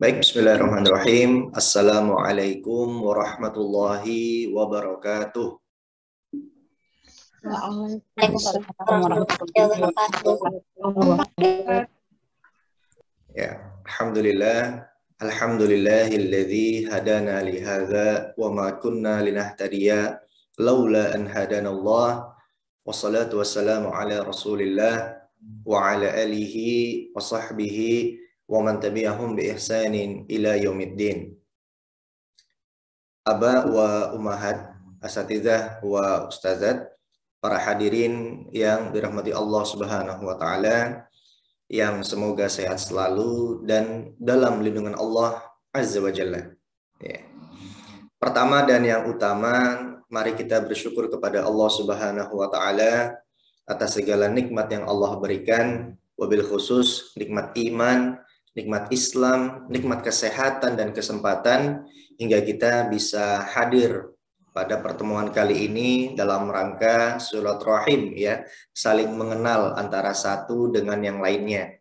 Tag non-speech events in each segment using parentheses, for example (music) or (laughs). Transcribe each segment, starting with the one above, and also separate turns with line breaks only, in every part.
Baik, bismillahirrahmanirrahim. Assalamualaikum warahmatullahi wabarakatuh. Ya, alhamdulillah. Alhamdulillahilladzi hadana li hadza wa ma kunna linahtadiya laula an hadanallah. Wassalatu wassalamu ala Rasulillah wa ala alihi wa sahbihi ومن تبعهم بإحسان إلى يوم الدين Aba wa Umahat, Asatidah wa Ustazat, para hadirin yang dirahmati Allah Subhanahu wa taala yang semoga sehat selalu dan dalam lindungan Allah Azza wa Jalla. Ya. Pertama dan yang utama, mari kita bersyukur kepada Allah Subhanahu wa taala atas segala nikmat yang Allah berikan, wabil khusus nikmat iman nikmat Islam, nikmat kesehatan dan kesempatan hingga kita bisa hadir pada pertemuan kali ini dalam rangka rahim ya, saling mengenal antara satu dengan yang lainnya.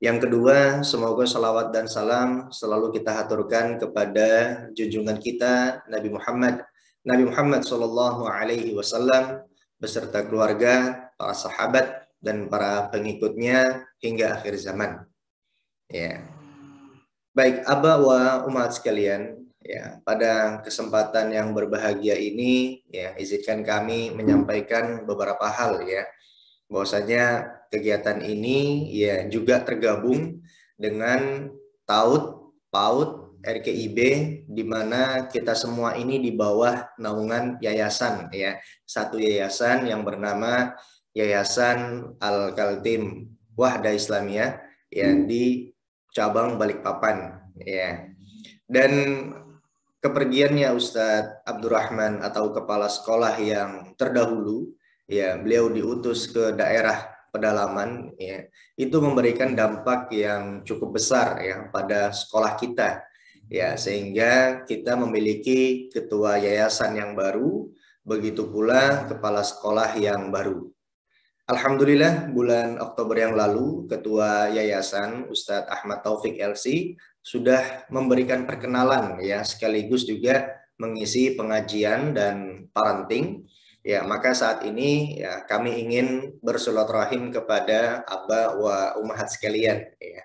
Yang kedua, semoga salawat dan salam selalu kita haturkan kepada junjungan kita Nabi Muhammad, Nabi Muhammad Shallallahu Alaihi Wasallam beserta keluarga, para sahabat dan para pengikutnya hingga akhir zaman. Ya. Baik, Aba wa umat sekalian, ya, pada kesempatan yang berbahagia ini ya izinkan kami menyampaikan beberapa hal ya. Bahwasanya kegiatan ini ya juga tergabung dengan Taut, paut RKIB di mana kita semua ini di bawah naungan yayasan ya. Satu yayasan yang bernama Yayasan Al-Kaltim Wahda Islamiyah ya di cabang Balikpapan ya. Dan kepergiannya Ustadz Abdurrahman atau kepala sekolah yang terdahulu ya beliau diutus ke daerah pedalaman ya itu memberikan dampak yang cukup besar ya pada sekolah kita ya sehingga kita memiliki ketua yayasan yang baru begitu pula kepala sekolah yang baru Alhamdulillah bulan Oktober yang lalu Ketua Yayasan Ustadz Ahmad Taufik LC sudah memberikan perkenalan ya sekaligus juga mengisi pengajian dan parenting. Ya, maka saat ini ya kami ingin bersilaturahim kepada Aba wa Umahat sekalian ya.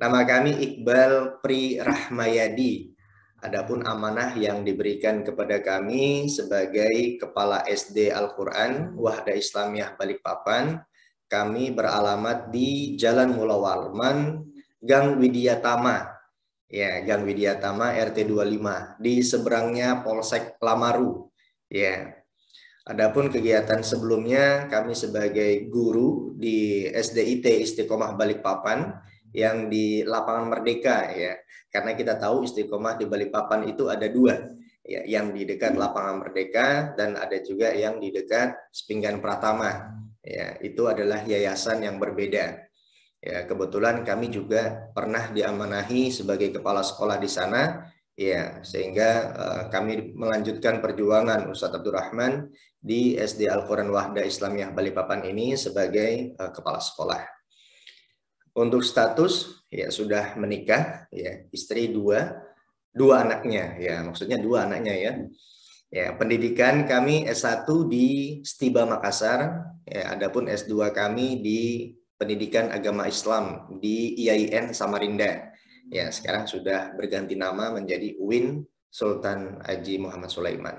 Nama kami Iqbal Pri Rahmayadi Adapun amanah yang diberikan kepada kami sebagai Kepala SD Al-Quran Wahda Islamiyah Balikpapan, kami beralamat di Jalan Mula Warman, Gang Widiatama, ya Gang Widiatama RT 25 di seberangnya Polsek Lamaru, ya. Adapun kegiatan sebelumnya kami sebagai guru di SDIT Istiqomah Balikpapan yang di lapangan Merdeka ya karena kita tahu istiqomah di Balikpapan itu ada dua, ya, yang di dekat lapangan Merdeka dan ada juga yang di dekat Sepinggan Pratama. Ya, itu adalah yayasan yang berbeda. Ya, kebetulan kami juga pernah diamanahi sebagai kepala sekolah di sana, ya, sehingga uh, kami melanjutkan perjuangan Ustadz Abdurrahman di SD Al-Quran Wahda Islamiyah Balikpapan ini sebagai uh, kepala sekolah. Untuk status ya sudah menikah, ya istri dua, dua anaknya, ya maksudnya dua anaknya ya. Ya, pendidikan kami S1 di Stiba Makassar, ya adapun S2 kami di Pendidikan Agama Islam di IAIN Samarinda. Ya, sekarang sudah berganti nama menjadi UIN Sultan Haji Muhammad Sulaiman.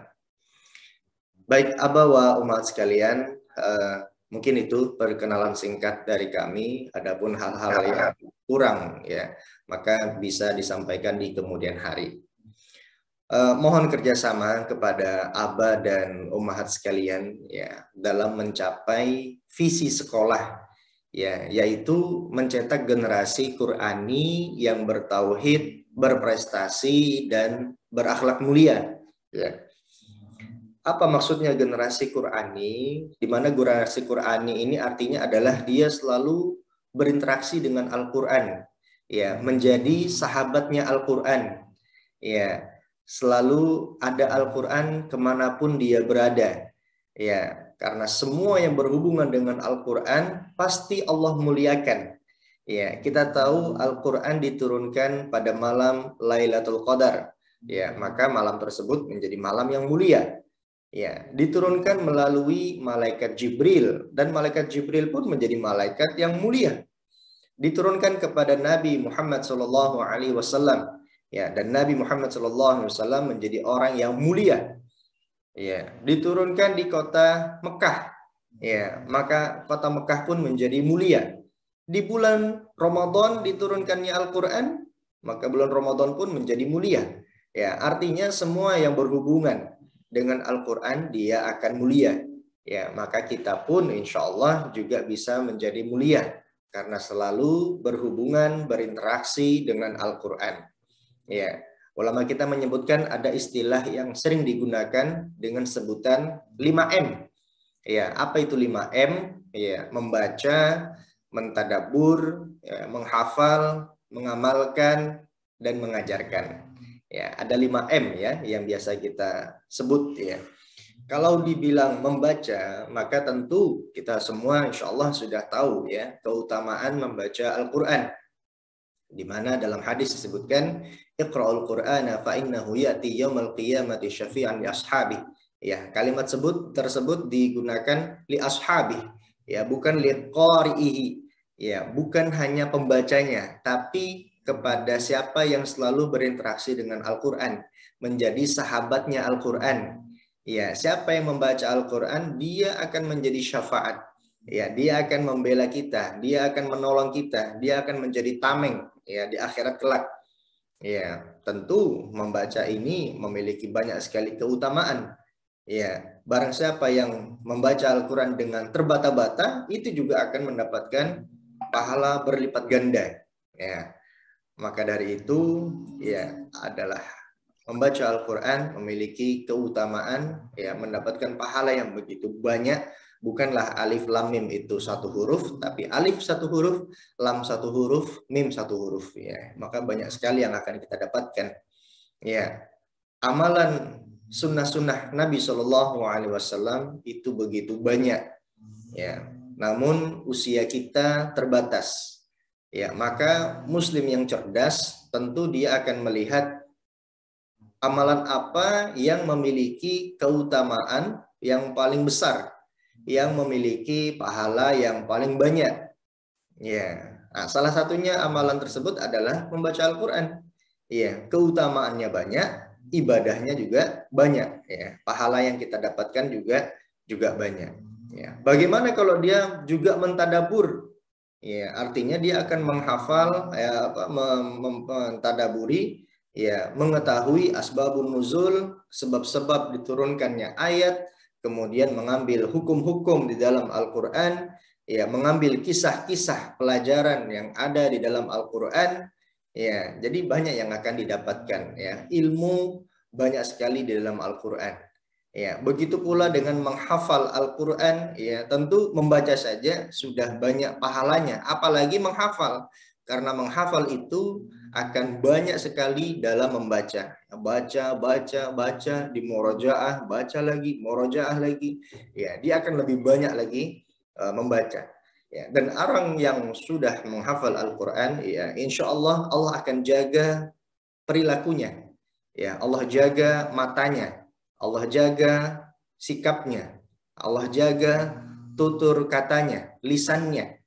Baik Abah wa umat sekalian, eh, Mungkin itu perkenalan singkat dari kami. Adapun hal-hal yang kurang ya, maka bisa disampaikan di kemudian hari. Eh, mohon kerjasama kepada Aba dan Umahat sekalian ya dalam mencapai visi sekolah ya yaitu mencetak generasi Qurani yang bertauhid, berprestasi dan berakhlak mulia ya apa maksudnya generasi Qurani? Di mana generasi Qurani ini artinya adalah dia selalu berinteraksi dengan Al-Qur'an, ya, menjadi sahabatnya Al-Qur'an. Ya, selalu ada Al-Qur'an kemanapun dia berada. Ya, karena semua yang berhubungan dengan Al-Qur'an pasti Allah muliakan. Ya, kita tahu Al-Qur'an diturunkan pada malam Lailatul Qadar. Ya, maka malam tersebut menjadi malam yang mulia Ya, diturunkan melalui malaikat Jibril dan malaikat Jibril pun menjadi malaikat yang mulia. Diturunkan kepada Nabi Muhammad Shallallahu alaihi wasallam. Ya, dan Nabi Muhammad Shallallahu alaihi wasallam menjadi orang yang mulia. Ya, diturunkan di kota Mekah. Ya, maka kota Mekah pun menjadi mulia. Di bulan Ramadan diturunkannya Al-Qur'an, maka bulan Ramadan pun menjadi mulia. Ya, artinya semua yang berhubungan dengan Al-Quran dia akan mulia. Ya, maka kita pun insya Allah juga bisa menjadi mulia karena selalu berhubungan berinteraksi dengan Al-Quran. Ya, ulama kita menyebutkan ada istilah yang sering digunakan dengan sebutan 5M. Ya, apa itu 5M? Ya, membaca, mentadabur, ya, menghafal, mengamalkan, dan mengajarkan. Ya, ada 5M ya yang biasa kita sebut ya. Kalau dibilang membaca, maka tentu kita semua insya Allah sudah tahu ya keutamaan membaca Al-Quran. Di mana dalam hadis disebutkan, Iqra'ul Qur'ana fa'innahu ya'ti yawmal qiyamati syafi'an li ashabi. Ya, kalimat sebut tersebut digunakan li ashabi. Ya, bukan li qari'ihi. Ya, bukan hanya pembacanya, tapi kepada siapa yang selalu berinteraksi dengan Al-Quran menjadi sahabatnya Al-Quran. Ya, siapa yang membaca Al-Quran, dia akan menjadi syafaat. Ya, dia akan membela kita, dia akan menolong kita, dia akan menjadi tameng ya di akhirat kelak. Ya, tentu membaca ini memiliki banyak sekali keutamaan. Ya, barang siapa yang membaca Al-Quran dengan terbata-bata, itu juga akan mendapatkan pahala berlipat ganda. Ya, maka dari itu ya adalah membaca Al-Quran memiliki keutamaan ya mendapatkan pahala yang begitu banyak bukanlah alif lam mim itu satu huruf tapi alif satu huruf lam satu huruf mim satu huruf ya maka banyak sekali yang akan kita dapatkan ya amalan sunnah-sunnah Nabi Shallallahu Alaihi Wasallam itu begitu banyak ya namun usia kita terbatas ya maka muslim yang cerdas tentu dia akan melihat amalan apa yang memiliki keutamaan yang paling besar, yang memiliki pahala yang paling banyak. Ya, nah, salah satunya amalan tersebut adalah membaca Al-Quran. Ya, keutamaannya banyak, ibadahnya juga banyak. Ya, pahala yang kita dapatkan juga juga banyak. Ya, bagaimana kalau dia juga mentadabur? Ya, artinya dia akan menghafal, ya, apa, mentadaburi ya mengetahui asbabun nuzul sebab-sebab diturunkannya ayat kemudian mengambil hukum-hukum di dalam Al-Qur'an ya mengambil kisah-kisah pelajaran yang ada di dalam Al-Qur'an ya jadi banyak yang akan didapatkan ya ilmu banyak sekali di dalam Al-Qur'an ya begitu pula dengan menghafal Al-Qur'an ya tentu membaca saja sudah banyak pahalanya apalagi menghafal karena menghafal itu akan banyak sekali dalam membaca. Baca, baca, baca, di morojaah, baca lagi, morojaah lagi. Ya, dia akan lebih banyak lagi uh, membaca. Ya, dan orang yang sudah menghafal Al-Quran, ya, insya Allah Allah akan jaga perilakunya. Ya, Allah jaga matanya, Allah jaga sikapnya, Allah jaga tutur katanya, lisannya.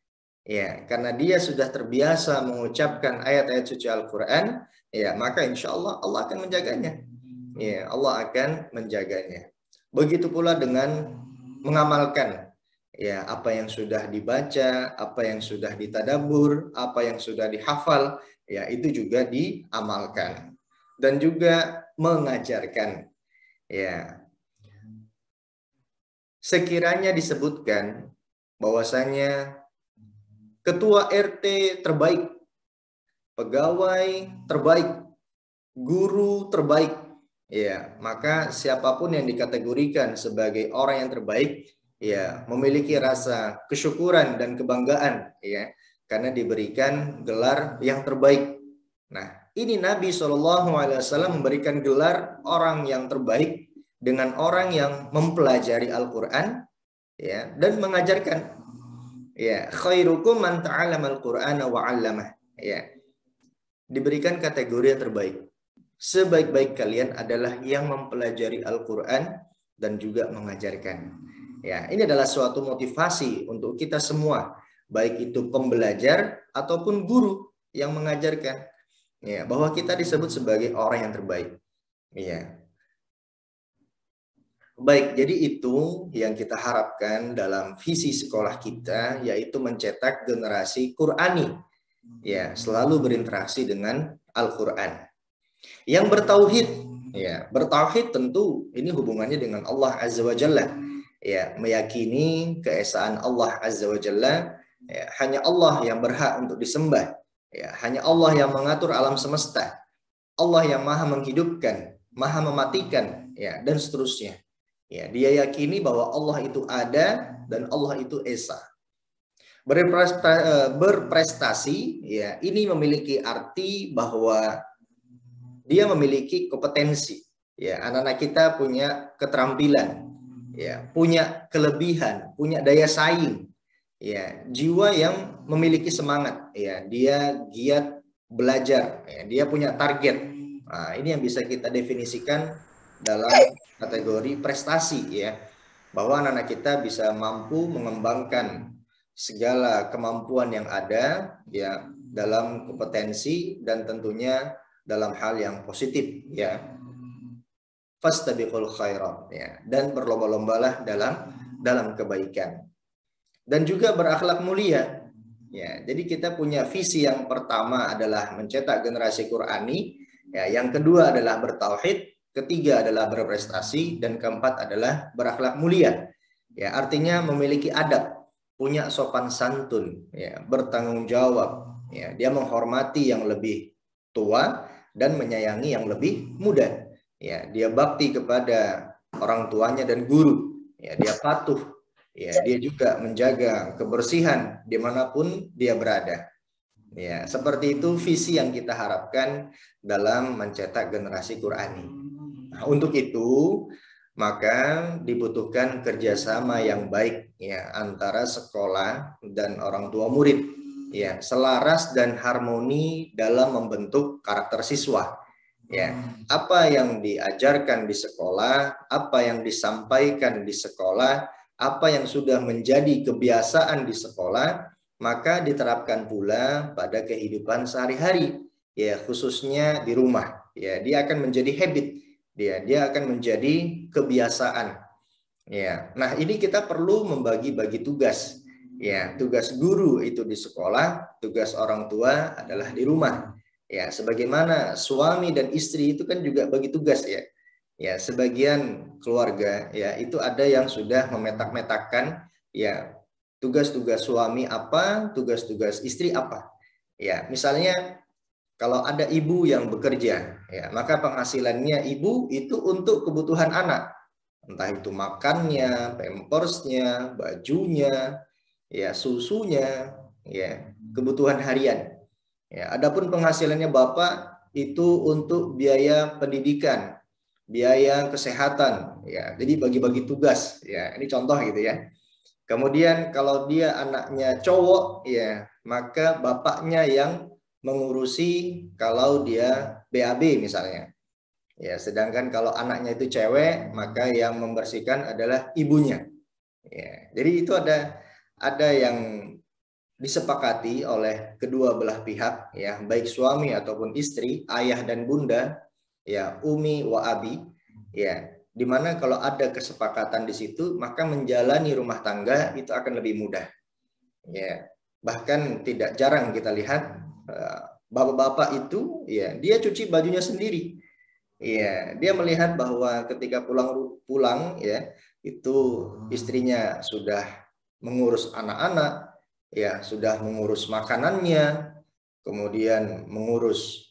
Ya, karena dia sudah terbiasa mengucapkan ayat-ayat suci Al-Quran, ya maka insya Allah Allah akan menjaganya. Ya, Allah akan menjaganya. Begitu pula dengan mengamalkan ya apa yang sudah dibaca, apa yang sudah ditadabur, apa yang sudah dihafal, ya itu juga diamalkan dan juga mengajarkan. Ya. Sekiranya disebutkan bahwasanya ketua RT terbaik, pegawai terbaik, guru terbaik. Ya, maka siapapun yang dikategorikan sebagai orang yang terbaik, ya memiliki rasa kesyukuran dan kebanggaan, ya karena diberikan gelar yang terbaik. Nah, ini Nabi Shallallahu Alaihi Wasallam memberikan gelar orang yang terbaik dengan orang yang mempelajari Al-Quran, ya dan mengajarkan Ya, khairukum man ta'allama al-Qur'ana wa Ya. Diberikan kategori yang terbaik. Sebaik-baik kalian adalah yang mempelajari Al-Qur'an dan juga mengajarkan. Ya, ini adalah suatu motivasi untuk kita semua, baik itu pembelajar ataupun guru yang mengajarkan. Ya, bahwa kita disebut sebagai orang yang terbaik. ya. Baik, jadi itu yang kita harapkan dalam visi sekolah kita yaitu mencetak generasi Qurani. Ya, selalu berinteraksi dengan Al-Qur'an. Yang bertauhid, ya, bertauhid tentu ini hubungannya dengan Allah Azza wa Jalla. Ya, meyakini keesaan Allah Azza wa Jalla, ya, hanya Allah yang berhak untuk disembah. Ya, hanya Allah yang mengatur alam semesta. Allah yang Maha menghidupkan, Maha mematikan, ya, dan seterusnya Ya, dia yakini bahwa Allah itu ada dan Allah itu esa. Eh, berprestasi, ya, ini memiliki arti bahwa dia memiliki kompetensi. Ya, anak-anak kita punya keterampilan, ya, punya kelebihan, punya daya saing, ya, jiwa yang memiliki semangat, ya, dia giat belajar, ya, dia punya target. Nah, ini yang bisa kita definisikan dalam kategori prestasi ya bahwa anak-anak kita bisa mampu mengembangkan segala kemampuan yang ada ya dalam kompetensi dan tentunya dalam hal yang positif ya fastabiqul khairat ya dan berlomba-lombalah dalam dalam kebaikan dan juga berakhlak mulia ya jadi kita punya visi yang pertama adalah mencetak generasi Qurani ya yang kedua adalah bertauhid ketiga adalah berprestasi, dan keempat adalah berakhlak mulia. Ya, artinya memiliki adab, punya sopan santun, ya, bertanggung jawab. Ya, dia menghormati yang lebih tua dan menyayangi yang lebih muda. Ya, dia bakti kepada orang tuanya dan guru. Ya, dia patuh. Ya, dia juga menjaga kebersihan dimanapun dia berada. Ya, seperti itu visi yang kita harapkan dalam mencetak generasi Qurani. Nah, untuk itu maka dibutuhkan kerjasama yang baik ya antara sekolah dan orang tua murid ya selaras dan harmoni dalam membentuk karakter siswa ya hmm. apa yang diajarkan di sekolah apa yang disampaikan di sekolah apa yang sudah menjadi kebiasaan di sekolah maka diterapkan pula pada kehidupan sehari-hari ya khususnya di rumah ya dia akan menjadi habit dia dia akan menjadi kebiasaan ya nah ini kita perlu membagi-bagi tugas ya tugas guru itu di sekolah tugas orang tua adalah di rumah ya sebagaimana suami dan istri itu kan juga bagi tugas ya ya sebagian keluarga ya itu ada yang sudah memetak-metakan ya tugas-tugas suami apa tugas-tugas istri apa ya misalnya kalau ada ibu yang bekerja, ya, maka penghasilannya ibu itu untuk kebutuhan anak. Entah itu makannya, pampersnya, bajunya, ya susunya, ya kebutuhan harian. Ya, adapun penghasilannya bapak itu untuk biaya pendidikan, biaya kesehatan, ya. Jadi bagi-bagi tugas, ya. Ini contoh gitu ya. Kemudian kalau dia anaknya cowok, ya, maka bapaknya yang mengurusi kalau dia BAB misalnya. Ya, sedangkan kalau anaknya itu cewek, maka yang membersihkan adalah ibunya. Ya, jadi itu ada ada yang disepakati oleh kedua belah pihak ya, baik suami ataupun istri, ayah dan bunda, ya, umi wa abi, ya. mana kalau ada kesepakatan di situ, maka menjalani rumah tangga itu akan lebih mudah. Ya, bahkan tidak jarang kita lihat Eh, bapak-bapak itu ya dia cuci bajunya sendiri. Ya, dia melihat bahwa ketika pulang pulang ya itu hmm. istrinya sudah mengurus anak-anak, ya sudah mengurus makanannya, kemudian mengurus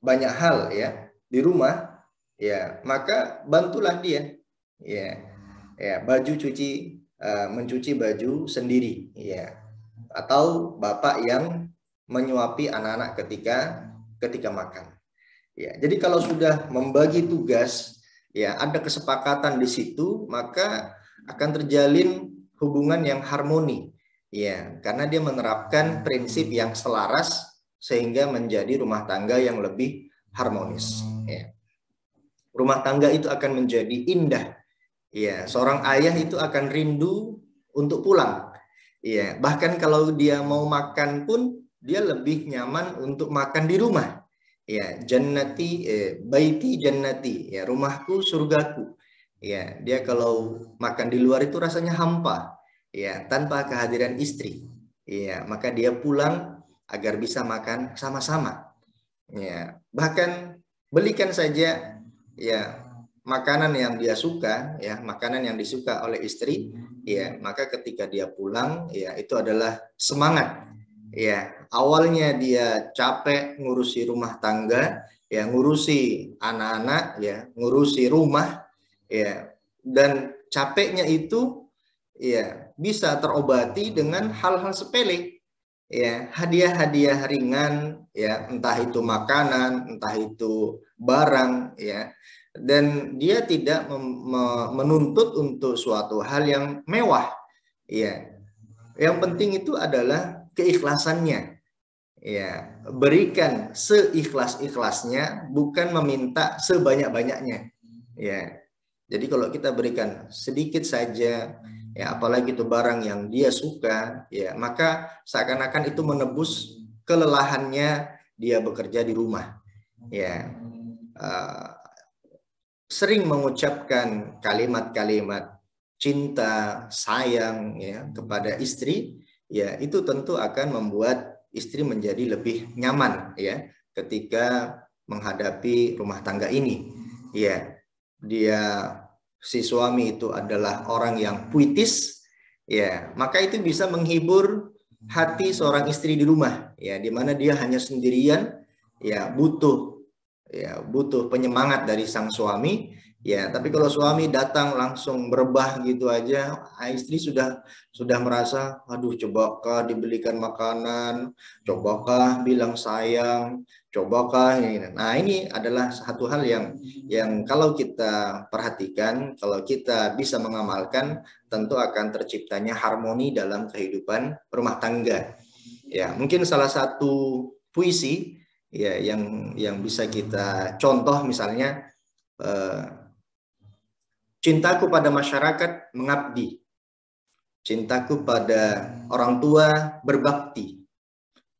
banyak hal ya di rumah, ya maka bantulah dia. Ya. Hmm. Ya, baju cuci eh, mencuci baju sendiri ya. Atau bapak yang menyuapi anak-anak ketika ketika makan. Ya, jadi kalau sudah membagi tugas, ya ada kesepakatan di situ, maka akan terjalin hubungan yang harmoni. Ya, karena dia menerapkan prinsip yang selaras sehingga menjadi rumah tangga yang lebih harmonis. Ya. Rumah tangga itu akan menjadi indah. Ya, seorang ayah itu akan rindu untuk pulang. Ya, bahkan kalau dia mau makan pun dia lebih nyaman untuk makan di rumah. Ya, jannati eh, baiti jannati, ya rumahku surgaku. Ya, dia kalau makan di luar itu rasanya hampa, ya tanpa kehadiran istri. Ya, maka dia pulang agar bisa makan sama-sama. Ya, bahkan belikan saja ya makanan yang dia suka, ya makanan yang disuka oleh istri, ya maka ketika dia pulang, ya itu adalah semangat Ya, awalnya dia capek ngurusi rumah tangga, ya ngurusi anak-anak, ya ngurusi rumah, ya dan capeknya itu ya bisa terobati dengan hal-hal sepele. Ya, hadiah-hadiah ringan, ya entah itu makanan, entah itu barang, ya. Dan dia tidak menuntut untuk suatu hal yang mewah, ya. Yang penting itu adalah keikhlasannya. Ya, berikan seikhlas-ikhlasnya, bukan meminta sebanyak-banyaknya. Ya. Jadi kalau kita berikan sedikit saja, ya apalagi itu barang yang dia suka, ya maka seakan-akan itu menebus kelelahannya dia bekerja di rumah. Ya. Uh, sering mengucapkan kalimat-kalimat cinta, sayang ya kepada istri ya itu tentu akan membuat istri menjadi lebih nyaman ya ketika menghadapi rumah tangga ini. Ya, dia si suami itu adalah orang yang puitis, ya, maka itu bisa menghibur hati seorang istri di rumah, ya, di mana dia hanya sendirian, ya, butuh ya butuh penyemangat dari sang suami Ya, tapi kalau suami datang langsung berebah gitu aja, istri sudah sudah merasa, aduh cobakah dibelikan makanan, cobakah bilang sayang, cobakah ini. Nah, ini adalah satu hal yang yang kalau kita perhatikan, kalau kita bisa mengamalkan, tentu akan terciptanya harmoni dalam kehidupan rumah tangga. Ya, mungkin salah satu puisi ya yang yang bisa kita contoh misalnya eh, Cintaku pada masyarakat mengabdi. Cintaku pada orang tua berbakti.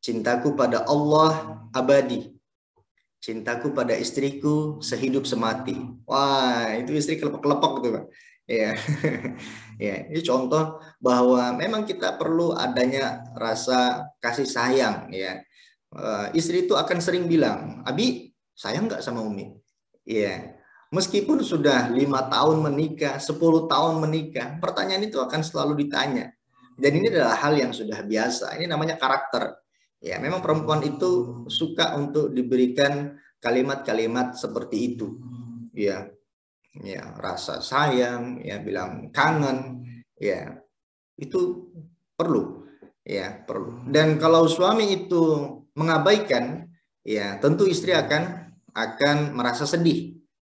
Cintaku pada Allah abadi. Cintaku pada istriku sehidup semati. Wah, itu istri kelepek-kelepek tuh, Pak. Ya. (laughs) ya, ini contoh bahwa memang kita perlu adanya rasa kasih sayang, ya. Eh, istri itu akan sering bilang, "Abi, sayang nggak sama Umi?" Iya. Meskipun sudah lima tahun menikah, 10 tahun menikah, pertanyaan itu akan selalu ditanya. Dan ini adalah hal yang sudah biasa. Ini namanya karakter. Ya, memang perempuan itu suka untuk diberikan kalimat-kalimat seperti itu. Ya. Ya, rasa sayang, ya bilang kangen, ya. Itu perlu. Ya, perlu. Dan kalau suami itu mengabaikan, ya tentu istri akan akan merasa sedih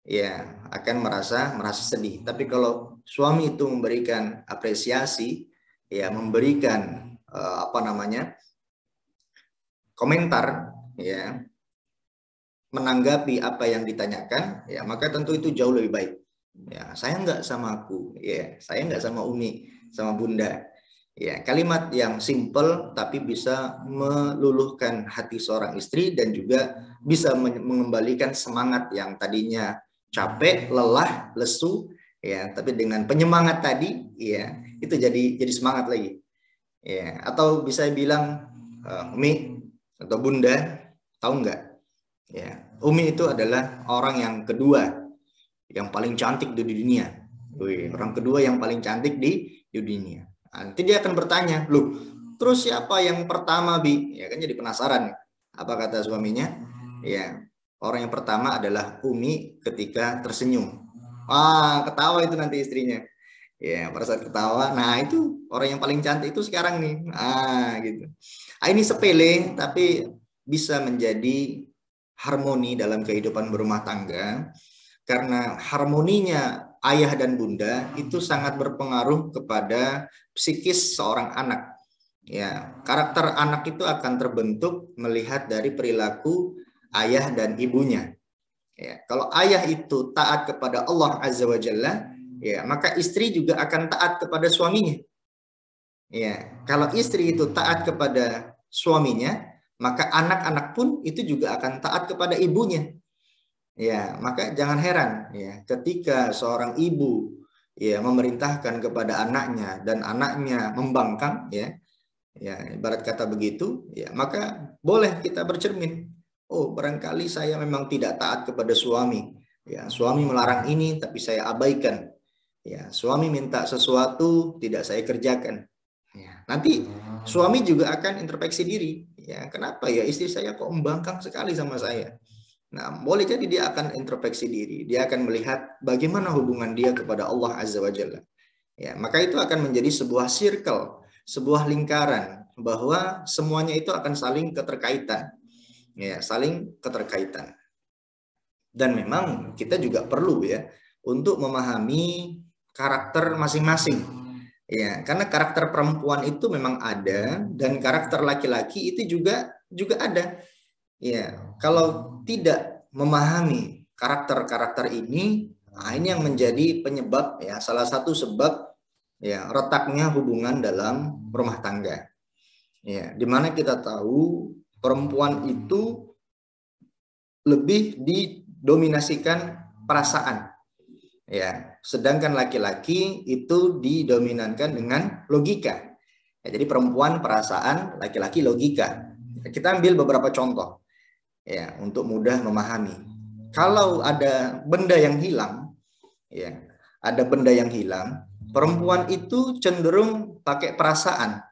ya akan merasa merasa sedih. Tapi kalau suami itu memberikan apresiasi, ya memberikan uh, apa namanya komentar, ya menanggapi apa yang ditanyakan, ya maka tentu itu jauh lebih baik. Ya saya nggak sama aku, ya saya nggak sama Umi, sama Bunda. Ya kalimat yang simple tapi bisa meluluhkan hati seorang istri dan juga bisa mengembalikan semangat yang tadinya capek, lelah, lesu, ya. Tapi dengan penyemangat tadi, ya, itu jadi jadi semangat lagi. Ya, atau bisa bilang uh, Umi atau Bunda, tahu nggak? Ya, Umi itu adalah orang yang kedua yang paling cantik di dunia. Wih, orang kedua yang paling cantik di, dunia. nanti dia akan bertanya, lu terus siapa yang pertama, Bi?" Ya kan jadi penasaran. Apa kata suaminya? Ya, Orang yang pertama adalah Umi ketika tersenyum. Ah, ketawa itu nanti istrinya. Ya, pada saat ketawa. Nah, itu orang yang paling cantik itu sekarang nih. Ah, gitu. Ah, ini sepele, tapi bisa menjadi harmoni dalam kehidupan berumah tangga. Karena harmoninya ayah dan bunda itu sangat berpengaruh kepada psikis seorang anak. Ya, karakter anak itu akan terbentuk melihat dari perilaku ayah dan ibunya. Ya, kalau ayah itu taat kepada Allah Azza wa Jalla, ya, maka istri juga akan taat kepada suaminya. Ya, kalau istri itu taat kepada suaminya, maka anak-anak pun itu juga akan taat kepada ibunya. Ya, maka jangan heran ya ketika seorang ibu ya memerintahkan kepada anaknya dan anaknya membangkang ya ya ibarat kata begitu ya maka boleh kita bercermin oh barangkali saya memang tidak taat kepada suami. Ya, suami melarang ini tapi saya abaikan. Ya, suami minta sesuatu tidak saya kerjakan. Ya, nanti oh. suami juga akan introspeksi diri. Ya, kenapa ya istri saya kok membangkang sekali sama saya? Nah, boleh jadi dia akan introspeksi diri. Dia akan melihat bagaimana hubungan dia kepada Allah Azza wa Jalla. Ya, maka itu akan menjadi sebuah circle, sebuah lingkaran bahwa semuanya itu akan saling keterkaitan ya saling keterkaitan dan memang kita juga perlu ya untuk memahami karakter masing-masing Ya, karena karakter perempuan itu memang ada dan karakter laki-laki itu juga juga ada. Ya, kalau tidak memahami karakter-karakter ini, nah ini yang menjadi penyebab ya, salah satu sebab ya retaknya hubungan dalam rumah tangga. Ya, dimana kita tahu perempuan itu lebih didominasikan perasaan. Ya, sedangkan laki-laki itu didominankan dengan logika. Ya, jadi perempuan perasaan, laki-laki logika. Kita ambil beberapa contoh ya untuk mudah memahami. Kalau ada benda yang hilang, ya, ada benda yang hilang, perempuan itu cenderung pakai perasaan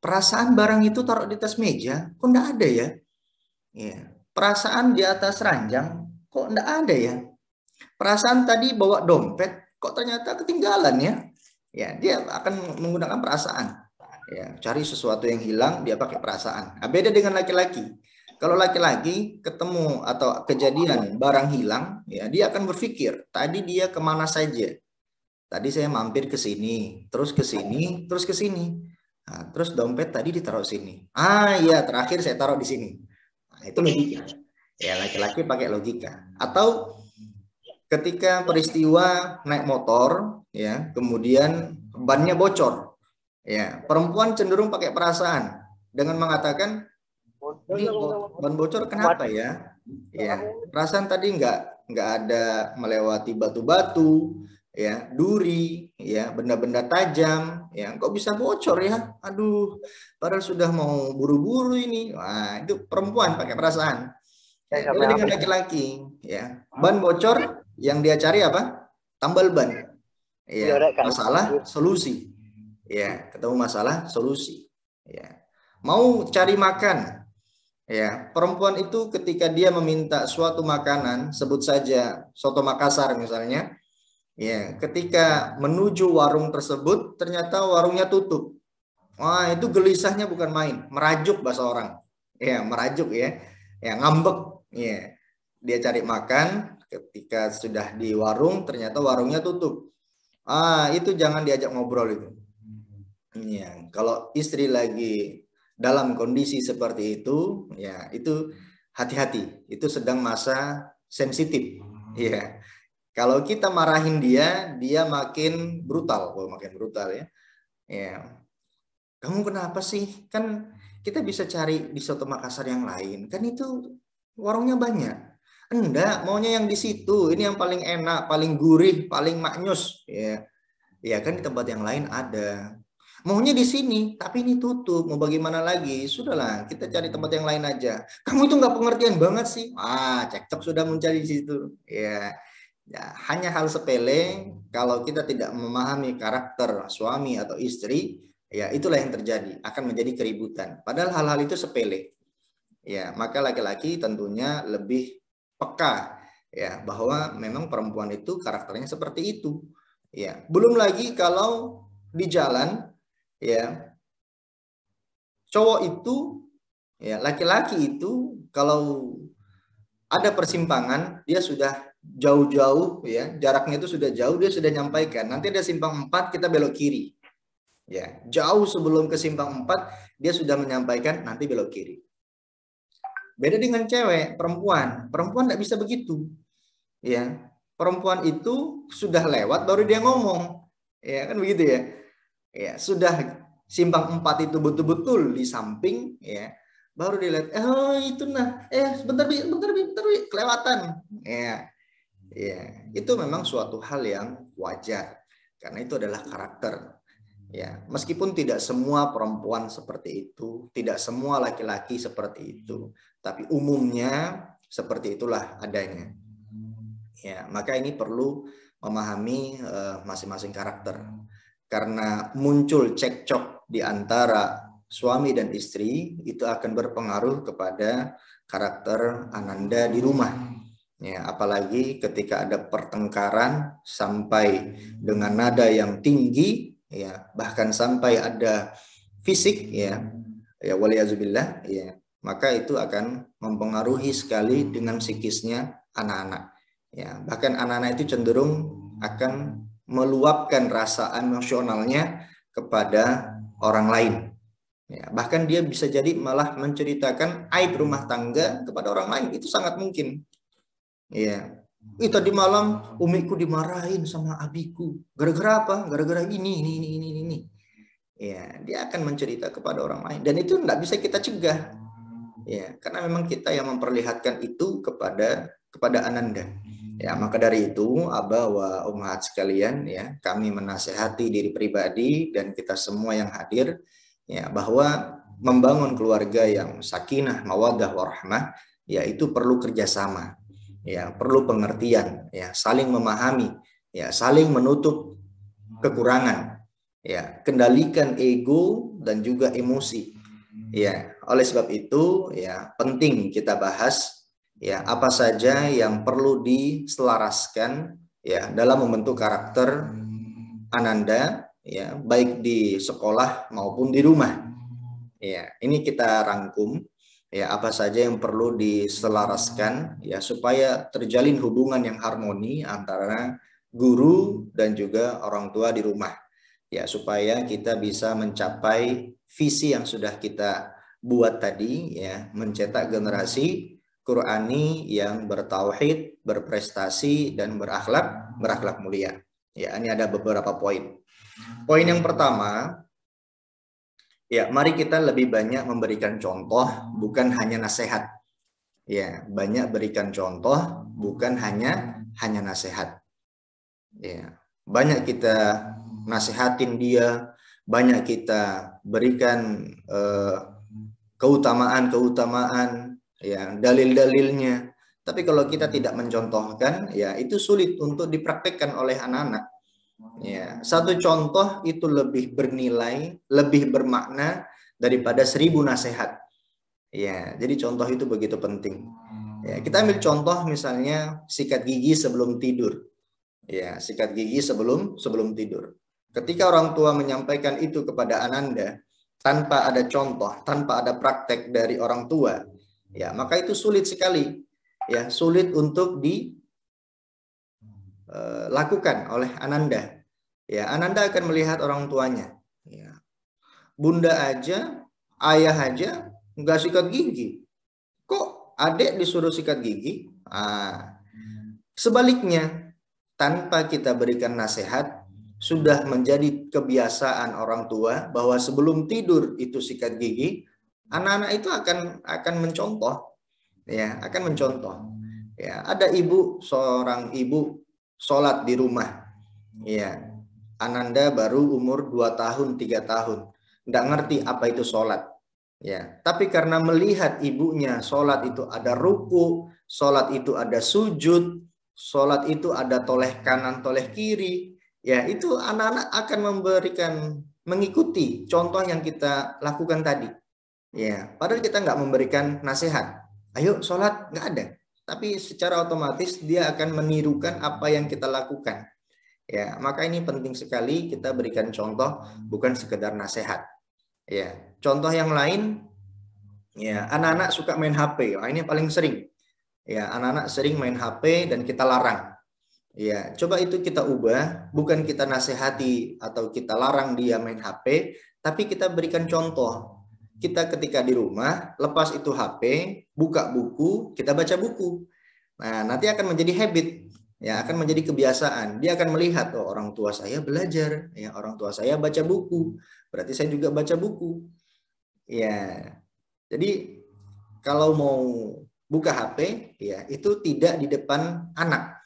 Perasaan barang itu taruh di atas meja, kok enggak ada ya? ya. Perasaan di atas ranjang, kok enggak ada ya? Perasaan tadi bawa dompet, kok ternyata ketinggalan ya? Ya, dia akan menggunakan perasaan. Ya, cari sesuatu yang hilang, dia pakai perasaan. Nah, beda dengan laki-laki. Kalau laki-laki ketemu atau kejadian barang hilang, ya dia akan berpikir, tadi dia kemana saja. Tadi saya mampir ke sini, terus ke sini, terus ke sini. Nah, terus dompet tadi ditaruh sini. Ah iya, terakhir saya taruh di sini. Nah, itu logika. Ya laki-laki pakai logika. Atau ketika peristiwa naik motor, ya kemudian bannya bocor, ya perempuan cenderung pakai perasaan dengan mengatakan ini ban bocor kenapa ya? Ya perasaan tadi nggak nggak ada melewati batu-batu, ya duri ya benda-benda tajam ya kok bisa bocor ya aduh padahal sudah mau buru-buru ini wah itu perempuan pakai perasaan ya, dengan laki-laki ya ban bocor yang dia cari apa tambal ban ya iya, kan? masalah solusi ya ketemu masalah solusi ya mau cari makan ya perempuan itu ketika dia meminta suatu makanan sebut saja soto Makassar misalnya Ya, ketika menuju warung tersebut ternyata warungnya tutup. Wah, itu gelisahnya bukan main, merajuk bahasa orang. Ya, merajuk ya. Ya, ngambek. Ya. Dia cari makan, ketika sudah di warung ternyata warungnya tutup. Ah, itu jangan diajak ngobrol itu. Ya, kalau istri lagi dalam kondisi seperti itu, ya itu hati-hati. Itu sedang masa sensitif. Ya. Kalau kita marahin dia, dia makin brutal, oh, makin brutal ya. Ya. Kamu kenapa sih? Kan kita bisa cari di soto Makassar yang lain. Kan itu warungnya banyak. Enggak, maunya yang di situ. Ini yang paling enak, paling gurih, paling maknyus. Ya, ya kan di tempat yang lain ada. Maunya di sini, tapi ini tutup. Mau bagaimana lagi? Sudahlah, kita cari tempat yang lain aja. Kamu itu nggak pengertian banget sih. Ah, cekcok sudah mencari di situ. Ya, Ya, hanya hal sepele kalau kita tidak memahami karakter suami atau istri, ya itulah yang terjadi, akan menjadi keributan. Padahal hal-hal itu sepele. Ya, maka laki-laki tentunya lebih peka ya bahwa memang perempuan itu karakternya seperti itu. Ya, belum lagi kalau di jalan ya cowok itu ya laki-laki itu kalau ada persimpangan dia sudah jauh-jauh ya jaraknya itu sudah jauh dia sudah nyampaikan nanti ada simpang 4 kita belok kiri ya jauh sebelum ke simpang 4 dia sudah menyampaikan nanti belok kiri beda dengan cewek perempuan perempuan tidak bisa begitu ya perempuan itu sudah lewat baru dia ngomong ya kan begitu ya ya sudah simpang 4 itu betul-betul di samping ya baru dilihat eh oh, itu nah eh sebentar bi sebentar bi sebentar bi kelewatan ya Ya, itu memang suatu hal yang wajar karena itu adalah karakter. Ya, meskipun tidak semua perempuan seperti itu, tidak semua laki-laki seperti itu, tapi umumnya seperti itulah adanya. Ya, maka ini perlu memahami eh, masing-masing uh, karakter. Karena muncul cekcok di antara suami dan istri itu akan berpengaruh kepada karakter Ananda di rumah Ya, apalagi ketika ada pertengkaran sampai dengan nada yang tinggi, ya bahkan sampai ada fisik, ya, ya waliyazubillah, ya maka itu akan mempengaruhi sekali dengan psikisnya anak-anak. Ya, bahkan anak-anak itu cenderung akan meluapkan rasa emosionalnya kepada orang lain. Ya, bahkan dia bisa jadi malah menceritakan aib rumah tangga kepada orang lain. Itu sangat mungkin. Iya. Yeah. Ih, tadi malam umiku dimarahin sama abiku. Gara-gara apa? Gara-gara ini, ini, ini, ini, ini. Ya, dia akan mencerita kepada orang lain. Dan itu tidak bisa kita cegah. Ya, karena memang kita yang memperlihatkan itu kepada kepada ananda. Ya, maka dari itu Abah wa Umat sekalian ya, kami menasehati diri pribadi dan kita semua yang hadir ya bahwa membangun keluarga yang sakinah, mawadah, warahmah yaitu perlu kerjasama ya perlu pengertian ya saling memahami ya saling menutup kekurangan ya kendalikan ego dan juga emosi ya oleh sebab itu ya penting kita bahas ya apa saja yang perlu diselaraskan ya dalam membentuk karakter ananda ya baik di sekolah maupun di rumah ya ini kita rangkum ya apa saja yang perlu diselaraskan ya supaya terjalin hubungan yang harmoni antara guru dan juga orang tua di rumah ya supaya kita bisa mencapai visi yang sudah kita buat tadi ya mencetak generasi Qurani yang bertauhid, berprestasi dan berakhlak berakhlak mulia. Ya, ini ada beberapa poin. Poin yang pertama, Ya, ya, mari kita lebih banyak memberikan contoh, bukan hanya nasihat. Ya, banyak berikan contoh, bukan hanya hanya nasihat. Ya, banyak kita nasihatin dia, banyak kita berikan eh, keutamaan-keutamaan, eh, ya dalil-dalilnya. Tapi kalau kita tidak mencontohkan, ya itu sulit untuk dipraktekkan oleh anak-anak. Ya, satu contoh itu lebih bernilai, lebih bermakna daripada seribu nasihat. Ya, jadi contoh itu begitu penting. Ya, kita ambil contoh misalnya sikat gigi sebelum tidur. Ya, sikat gigi sebelum sebelum tidur. Ketika orang tua menyampaikan itu kepada ananda tanpa ada contoh, tanpa ada praktek dari orang tua, ya maka itu sulit sekali. Ya, sulit untuk di Eh, lakukan oleh Ananda. Ya, Ananda akan melihat orang tuanya. Ya. Bunda aja, ayah aja nggak sikat gigi. Kok adik disuruh sikat gigi? Ah. Sebaliknya, tanpa kita berikan nasihat, sudah menjadi kebiasaan orang tua bahwa sebelum tidur itu sikat gigi, anak-anak itu akan akan mencontoh, ya, akan mencontoh. Ya, ada ibu seorang ibu sholat di rumah. ya. Ananda baru umur 2 tahun, 3 tahun. Tidak ngerti apa itu sholat. Ya, tapi karena melihat ibunya sholat itu ada ruku, sholat itu ada sujud, sholat itu ada toleh kanan, toleh kiri, ya itu anak-anak akan memberikan mengikuti contoh yang kita lakukan tadi. Ya, padahal kita nggak memberikan nasihat. Ayo sholat nggak ada tapi secara otomatis dia akan menirukan apa yang kita lakukan. Ya, maka ini penting sekali kita berikan contoh bukan sekedar nasihat. Ya, contoh yang lain ya, anak-anak suka main HP. ini paling sering. Ya, anak-anak sering main HP dan kita larang. Ya, coba itu kita ubah, bukan kita nasihati atau kita larang dia main HP, tapi kita berikan contoh kita ketika di rumah, lepas itu HP, buka buku, kita baca buku. Nah, nanti akan menjadi habit, ya akan menjadi kebiasaan. Dia akan melihat oh orang tua saya belajar, ya orang tua saya baca buku, berarti saya juga baca buku. Ya. Jadi kalau mau buka HP, ya itu tidak di depan anak.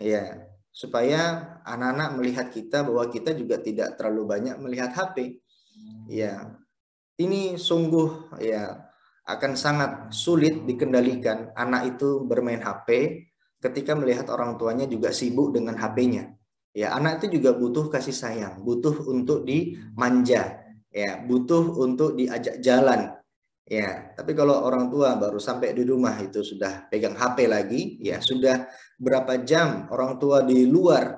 Ya, supaya anak-anak melihat kita bahwa kita juga tidak terlalu banyak melihat HP. Ya, ini sungguh ya akan sangat sulit dikendalikan anak itu bermain HP ketika melihat orang tuanya juga sibuk dengan HP-nya. Ya, anak itu juga butuh kasih sayang, butuh untuk dimanja, ya, butuh untuk diajak jalan. Ya, tapi kalau orang tua baru sampai di rumah itu sudah pegang HP lagi, ya sudah berapa jam orang tua di luar,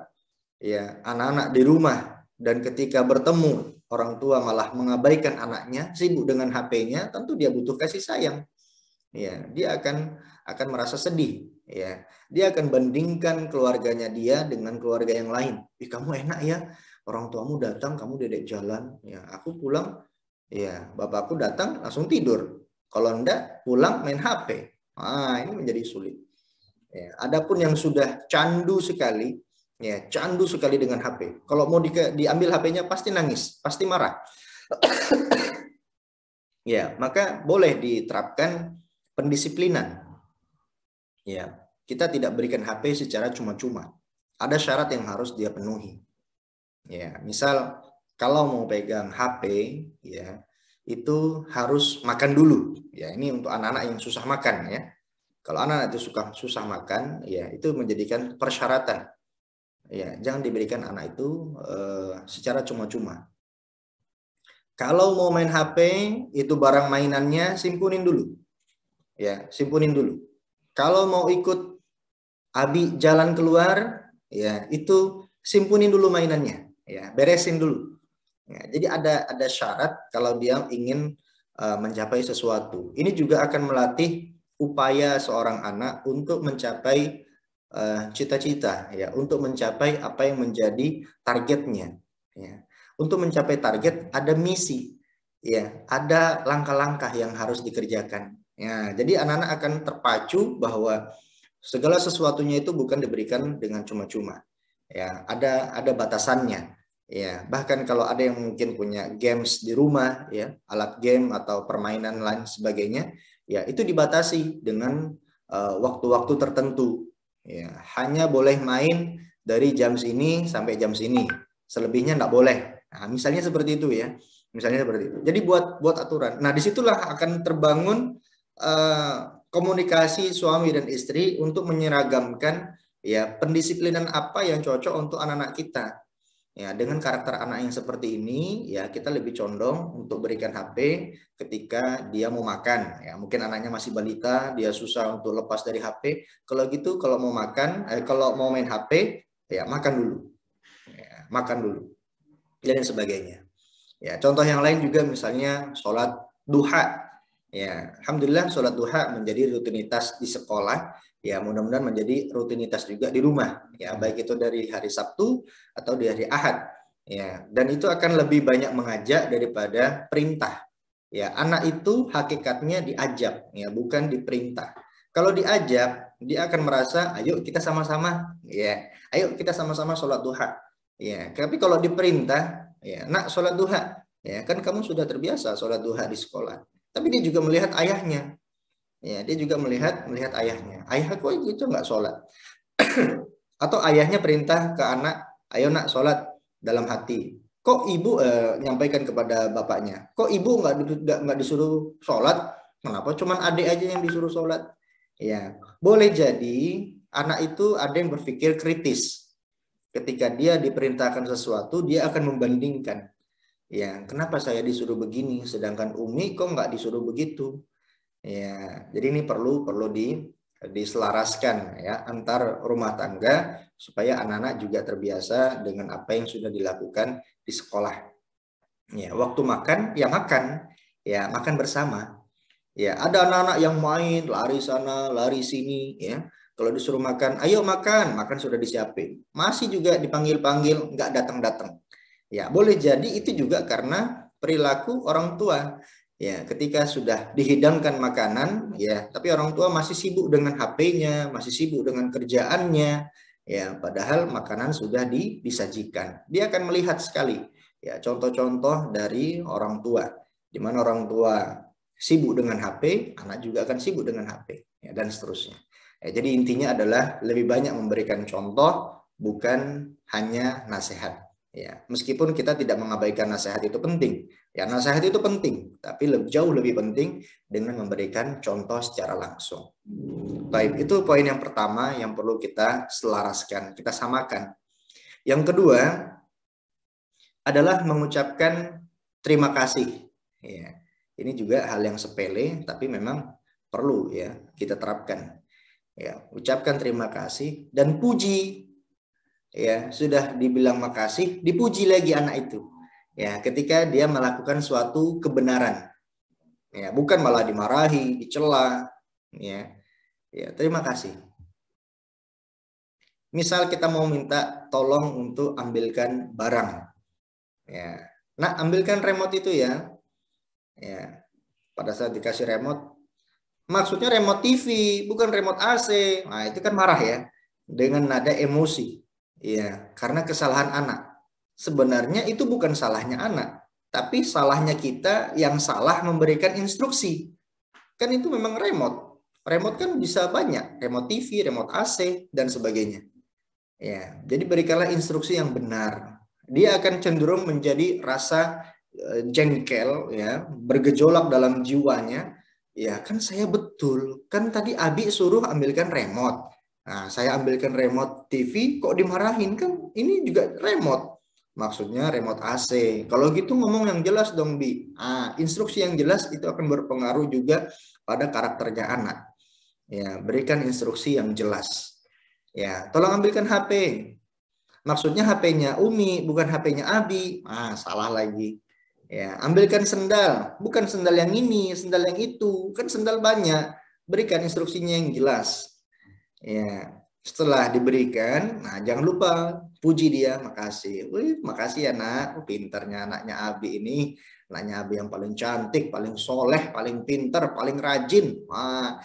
ya, anak-anak di rumah dan ketika bertemu orang tua malah mengabaikan anaknya, sibuk dengan HP-nya, tentu dia butuh kasih sayang. Ya, dia akan akan merasa sedih, ya. Dia akan bandingkan keluarganya dia dengan keluarga yang lain. Ih, kamu enak ya, orang tuamu datang, kamu dedek jalan, ya. Aku pulang, ya, bapakku datang langsung tidur. Kalau enggak, pulang main HP. Ah, ini menjadi sulit. Ya, adapun yang sudah candu sekali, ya candu sekali dengan HP. Kalau mau di, diambil HP-nya pasti nangis, pasti marah. (coughs) ya, maka boleh diterapkan pendisiplinan. Ya, kita tidak berikan HP secara cuma-cuma. Ada syarat yang harus dia penuhi. Ya, misal kalau mau pegang HP, ya itu harus makan dulu. Ya, ini untuk anak-anak yang susah makan ya. Kalau anak, -anak itu suka susah makan, ya itu menjadikan persyaratan ya iya. jangan diberikan anak itu uh, secara cuma-cuma kalau mau main HP itu barang mainannya simpunin dulu ya simpunin dulu kalau mau ikut abi jalan keluar ya itu simpunin dulu mainannya ya beresin dulu ya, jadi ada ada syarat kalau dia ingin uh, mencapai sesuatu ini juga akan melatih upaya seorang anak untuk mencapai Eh, cita-cita ya untuk mencapai apa yang menjadi targetnya ya. Untuk mencapai target ada misi ya, ada langkah-langkah yang harus dikerjakan. Ya, jadi anak-anak akan terpacu bahwa segala sesuatunya itu bukan diberikan dengan cuma-cuma. Ya, ada ada batasannya. Ya, bahkan kalau ada yang mungkin punya games di rumah ya, alat game atau permainan lain sebagainya, ya itu dibatasi dengan eh, waktu -waktu tertentu Ya, hanya boleh main dari jam sini sampai jam sini. Selebihnya nggak boleh. Nah, misalnya seperti itu ya. Misalnya seperti itu. Jadi buat buat aturan. Nah, disitulah akan terbangun uh, komunikasi suami dan istri untuk menyeragamkan ya pendisiplinan apa yang cocok untuk anak-anak kita Ya, dengan karakter anak yang seperti ini, ya kita lebih condong untuk berikan HP ketika dia mau makan. Ya, mungkin anaknya masih balita, dia susah untuk lepas dari HP. Kalau gitu, kalau mau makan, eh, kalau mau main HP, ya makan dulu, ya, makan dulu, dan sebagainya. Ya, contoh yang lain juga misalnya sholat duha. Ya, alhamdulillah sholat duha menjadi rutinitas di sekolah ya mudah-mudahan menjadi rutinitas juga di rumah ya hmm. baik itu dari hari Sabtu atau di hari Ahad ya dan itu akan lebih banyak mengajak daripada perintah ya anak itu hakikatnya diajak ya bukan diperintah kalau diajak dia akan merasa ayo kita sama-sama ya ayo kita sama-sama sholat duha ya tapi kalau diperintah ya nak sholat duha ya kan kamu sudah terbiasa sholat duha di sekolah tapi dia juga melihat ayahnya Ya, dia juga melihat melihat ayahnya. Ayah kok itu nggak sholat. (clears throat) Atau ayahnya perintah ke anak, ayo nak sholat dalam hati. Kok ibu eh, nyampaikan kepada bapaknya? Kok ibu nggak nggak disuruh sholat? Kenapa? Cuman adik aja yang disuruh sholat. Ya, boleh jadi anak itu ada yang berpikir kritis. Ketika dia diperintahkan sesuatu, dia akan membandingkan. Ya, kenapa saya disuruh begini, sedangkan Umi kok nggak disuruh begitu? Ya, jadi ini perlu perlu di diselaraskan ya antar rumah tangga supaya anak-anak juga terbiasa dengan apa yang sudah dilakukan di sekolah. Ya, waktu makan ya makan, ya makan bersama. Ya, ada anak-anak yang main lari sana, lari sini ya. Kalau disuruh makan, ayo makan, makan sudah disiapin. Masih juga dipanggil-panggil, nggak datang-datang. Ya, boleh jadi itu juga karena perilaku orang tua. Ya, ketika sudah dihidangkan makanan, ya, tapi orang tua masih sibuk dengan HP-nya, masih sibuk dengan kerjaannya, ya, padahal makanan sudah di, disajikan. Dia akan melihat sekali, ya, contoh-contoh dari orang tua, di mana orang tua sibuk dengan HP, anak juga akan sibuk dengan HP, ya, dan seterusnya. Ya, jadi intinya adalah lebih banyak memberikan contoh, bukan hanya nasihat. Ya, meskipun kita tidak mengabaikan nasihat itu penting, Ya, nasihat itu penting, tapi lebih, jauh lebih penting dengan memberikan contoh secara langsung. Baik, itu poin yang pertama yang perlu kita selaraskan, kita samakan. Yang kedua adalah mengucapkan terima kasih. Ya, ini juga hal yang sepele, tapi memang perlu ya kita terapkan. Ya, ucapkan terima kasih dan puji. Ya, sudah dibilang makasih, dipuji lagi anak itu ya ketika dia melakukan suatu kebenaran ya bukan malah dimarahi dicela ya ya terima kasih misal kita mau minta tolong untuk ambilkan barang ya nah ambilkan remote itu ya ya pada saat dikasih remote maksudnya remote TV bukan remote AC nah itu kan marah ya dengan nada emosi ya karena kesalahan anak sebenarnya itu bukan salahnya anak, tapi salahnya kita yang salah memberikan instruksi. Kan itu memang remote. Remote kan bisa banyak, remote TV, remote AC dan sebagainya. Ya, jadi berikanlah instruksi yang benar. Dia akan cenderung menjadi rasa eh, jengkel ya, bergejolak dalam jiwanya. Ya, kan saya betul. Kan tadi Abi suruh ambilkan remote. Nah, saya ambilkan remote TV kok dimarahin kan ini juga remote maksudnya remote AC. Kalau gitu ngomong yang jelas dong bi. ah, instruksi yang jelas itu akan berpengaruh juga pada karakternya anak. Ya, berikan instruksi yang jelas. Ya, tolong ambilkan HP. Maksudnya HP-nya Umi bukan HP-nya Abi. Ah, salah lagi. Ya, ambilkan sendal, bukan sendal yang ini, sendal yang itu. Kan sendal banyak. Berikan instruksinya yang jelas. Ya, setelah diberikan, nah jangan lupa puji dia, makasih. Wih, makasih ya nak, oh, pinternya anaknya Abi ini. Anaknya Abi yang paling cantik, paling soleh, paling pinter, paling rajin. Wah,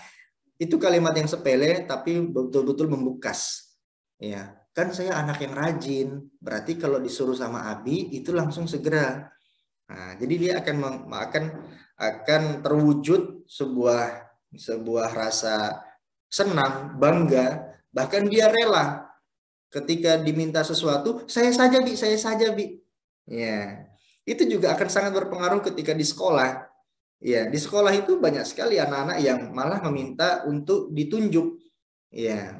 itu kalimat yang sepele tapi betul-betul membekas. Ya, kan saya anak yang rajin. Berarti kalau disuruh sama Abi itu langsung segera. Nah, jadi dia akan akan akan terwujud sebuah sebuah rasa senang, bangga Bahkan dia rela ketika diminta sesuatu, saya saja bi, saya saja bi. Ya, itu juga akan sangat berpengaruh ketika di sekolah. Ya, di sekolah itu banyak sekali anak-anak yang malah meminta untuk ditunjuk. Ya,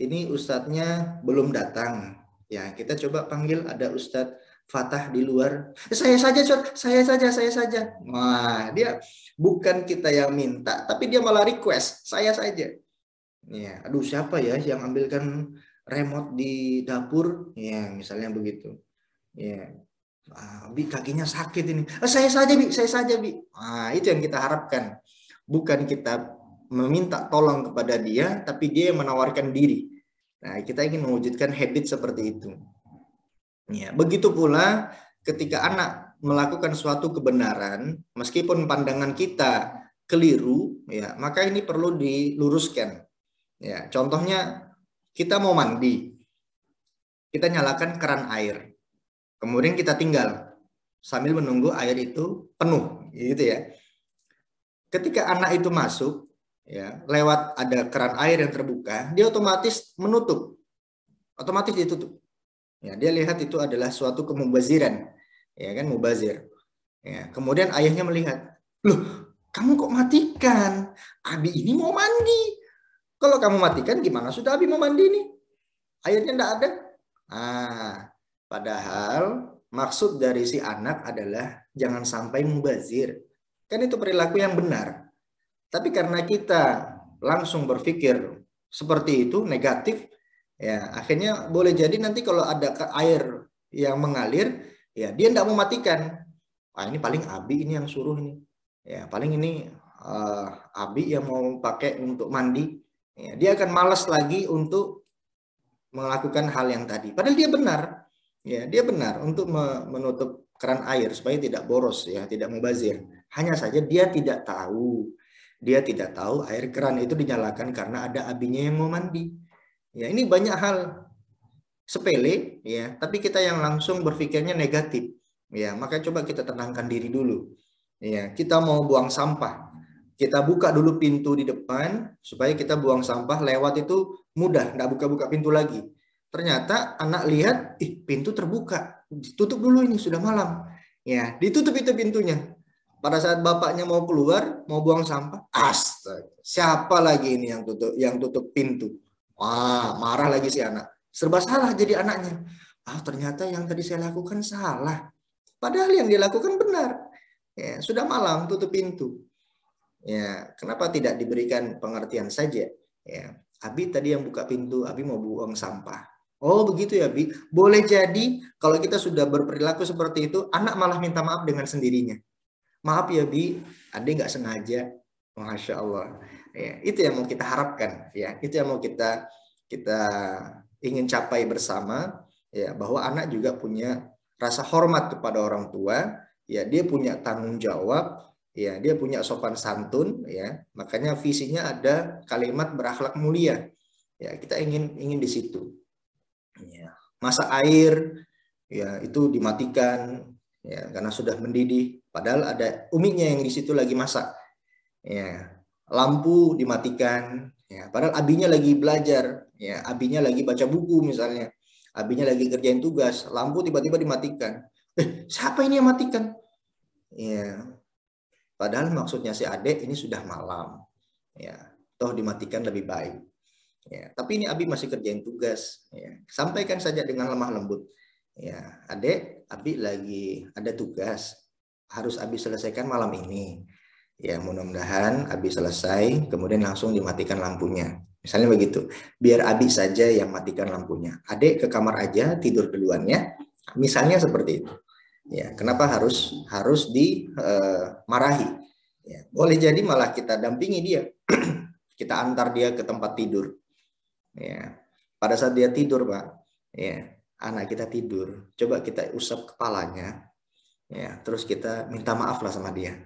ini ustadznya belum datang. Ya, kita coba panggil ada ustadz Fatah di luar. Saya saja, Cot. Saya saja, saya saja. Wah, dia bukan kita yang minta, tapi dia malah request. Saya saja. Ya, aduh siapa ya yang ambilkan remote di dapur? Ya, misalnya begitu. Ya. Ah, bi kakinya sakit ini. Ah, saya saja bi, saya saja bi. Ah, itu yang kita harapkan. Bukan kita meminta tolong kepada dia, tapi dia yang menawarkan diri. Nah, kita ingin mewujudkan habit seperti itu. Ya, begitu pula ketika anak melakukan suatu kebenaran, meskipun pandangan kita keliru, ya, maka ini perlu diluruskan. Ya, contohnya kita mau mandi, kita nyalakan keran air, kemudian kita tinggal sambil menunggu air itu penuh, gitu ya. Ketika anak itu masuk, ya lewat ada keran air yang terbuka, dia otomatis menutup, otomatis ditutup. Ya, dia lihat itu adalah suatu kemubaziran, ya kan mubazir. Ya, kemudian ayahnya melihat, loh kamu kok matikan? Abi ini mau mandi, kalau kamu matikan gimana sudah Abi mau mandi nih? Airnya enggak ada. Ah, padahal maksud dari si anak adalah jangan sampai mubazir. Kan itu perilaku yang benar. Tapi karena kita langsung berpikir seperti itu negatif, ya akhirnya boleh jadi nanti kalau ada air yang mengalir, ya dia tidak mau matikan. Ah ini paling Abi ini yang suruh nih, Ya paling ini uh, Abi yang mau pakai untuk mandi. Ya, dia akan malas lagi untuk melakukan hal yang tadi. Padahal dia benar, ya dia benar untuk menutup keran air supaya tidak boros, ya tidak mubazir. Hanya saja dia tidak tahu, dia tidak tahu air keran itu dinyalakan karena ada abinya yang mau mandi. Ya ini banyak hal sepele, ya tapi kita yang langsung berpikirnya negatif. Ya maka coba kita tenangkan diri dulu. Ya kita mau buang sampah, kita buka dulu pintu di depan supaya kita buang sampah lewat itu mudah, nggak buka-buka pintu lagi. Ternyata anak lihat, ih pintu terbuka, tutup dulu ini sudah malam. Ya, ditutup itu pintunya. Pada saat bapaknya mau keluar, mau buang sampah, astaga, siapa lagi ini yang tutup yang tutup pintu? Wah, marah lagi si anak. Serba salah jadi anaknya. Ah, ternyata yang tadi saya lakukan salah. Padahal yang dilakukan benar. Ya, sudah malam, tutup pintu. Ya, kenapa tidak diberikan pengertian saja? Ya, Abi tadi yang buka pintu, Abi mau buang sampah. Oh begitu ya Abi. Boleh jadi kalau kita sudah berperilaku seperti itu, anak malah minta maaf dengan sendirinya. Maaf ya Abi, ada nggak sengaja. Masya Allah. Ya, itu yang mau kita harapkan. Ya, itu yang mau kita kita ingin capai bersama. Ya, bahwa anak juga punya rasa hormat kepada orang tua. Ya, dia punya tanggung jawab ya dia punya sopan santun ya makanya visinya ada kalimat berakhlak mulia ya kita ingin ingin di situ ya masa air ya itu dimatikan ya karena sudah mendidih padahal ada uminya yang di situ lagi masak ya lampu dimatikan ya padahal abinya lagi belajar ya abinya lagi baca buku misalnya abinya lagi kerjain tugas lampu tiba-tiba dimatikan eh siapa ini yang matikan ya Padahal maksudnya si adik ini sudah malam. Ya, toh dimatikan lebih baik. Ya, tapi ini Abi masih kerjain tugas. Ya, sampaikan saja dengan lemah lembut. Ya, adik, Abi lagi ada tugas harus Abi selesaikan malam ini. Ya, mudah-mudahan Abi selesai, kemudian langsung dimatikan lampunya. Misalnya begitu. Biar Abi saja yang matikan lampunya. Adik ke kamar aja, tidur duluan ya. Misalnya seperti itu. Ya, kenapa harus harus dimarahi? Eh, uh, ya, boleh jadi malah kita dampingi dia, (clears throat) kita antar dia ke tempat tidur. Ya, pada saat dia tidur, pak, ya anak kita tidur, coba kita usap kepalanya, ya, terus kita minta maaf lah sama dia.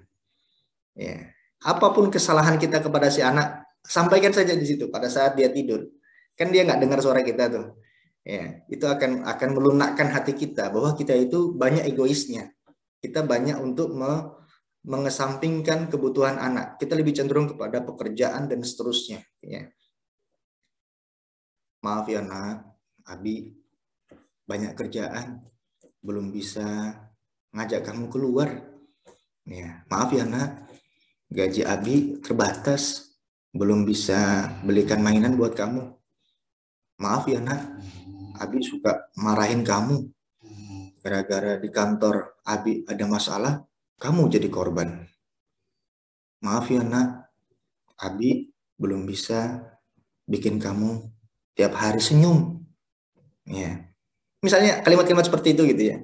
Ya, apapun kesalahan kita kepada si anak, sampaikan saja di situ pada saat dia tidur. Kan dia nggak dengar suara kita tuh ya itu akan akan melunakkan hati kita bahwa kita itu banyak egoisnya kita banyak untuk me, mengesampingkan kebutuhan anak kita lebih cenderung kepada pekerjaan dan seterusnya ya maaf ya nak abi banyak kerjaan belum bisa ngajak kamu keluar ya maaf ya nak gaji abi terbatas belum bisa belikan mainan buat kamu maaf ya nak Abi suka marahin kamu gara-gara di kantor Abi ada masalah, kamu jadi korban. Maaf ya nak, Abi belum bisa bikin kamu tiap hari senyum. Ya. Misalnya kalimat-kalimat seperti itu gitu ya.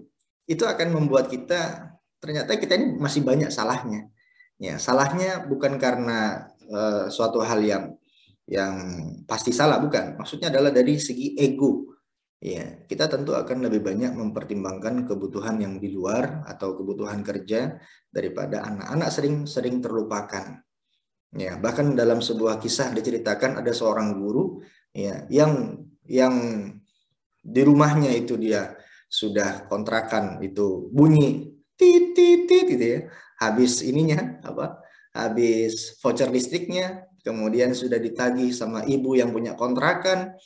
Itu akan membuat kita ternyata kita ini masih banyak salahnya. Ya, salahnya bukan karena uh, suatu hal yang yang pasti salah bukan. Maksudnya adalah dari segi ego. Ya kita tentu akan lebih banyak mempertimbangkan kebutuhan yang di luar atau kebutuhan kerja daripada anak-anak sering-sering terlupakan. Ya, bahkan dalam sebuah kisah diceritakan ada seorang guru ya yang yang di rumahnya itu dia sudah kontrakan itu bunyi tit tit tit gitu ya. Habis ininya apa? Habis voucher listriknya, kemudian sudah ditagih sama ibu yang punya kontrakan,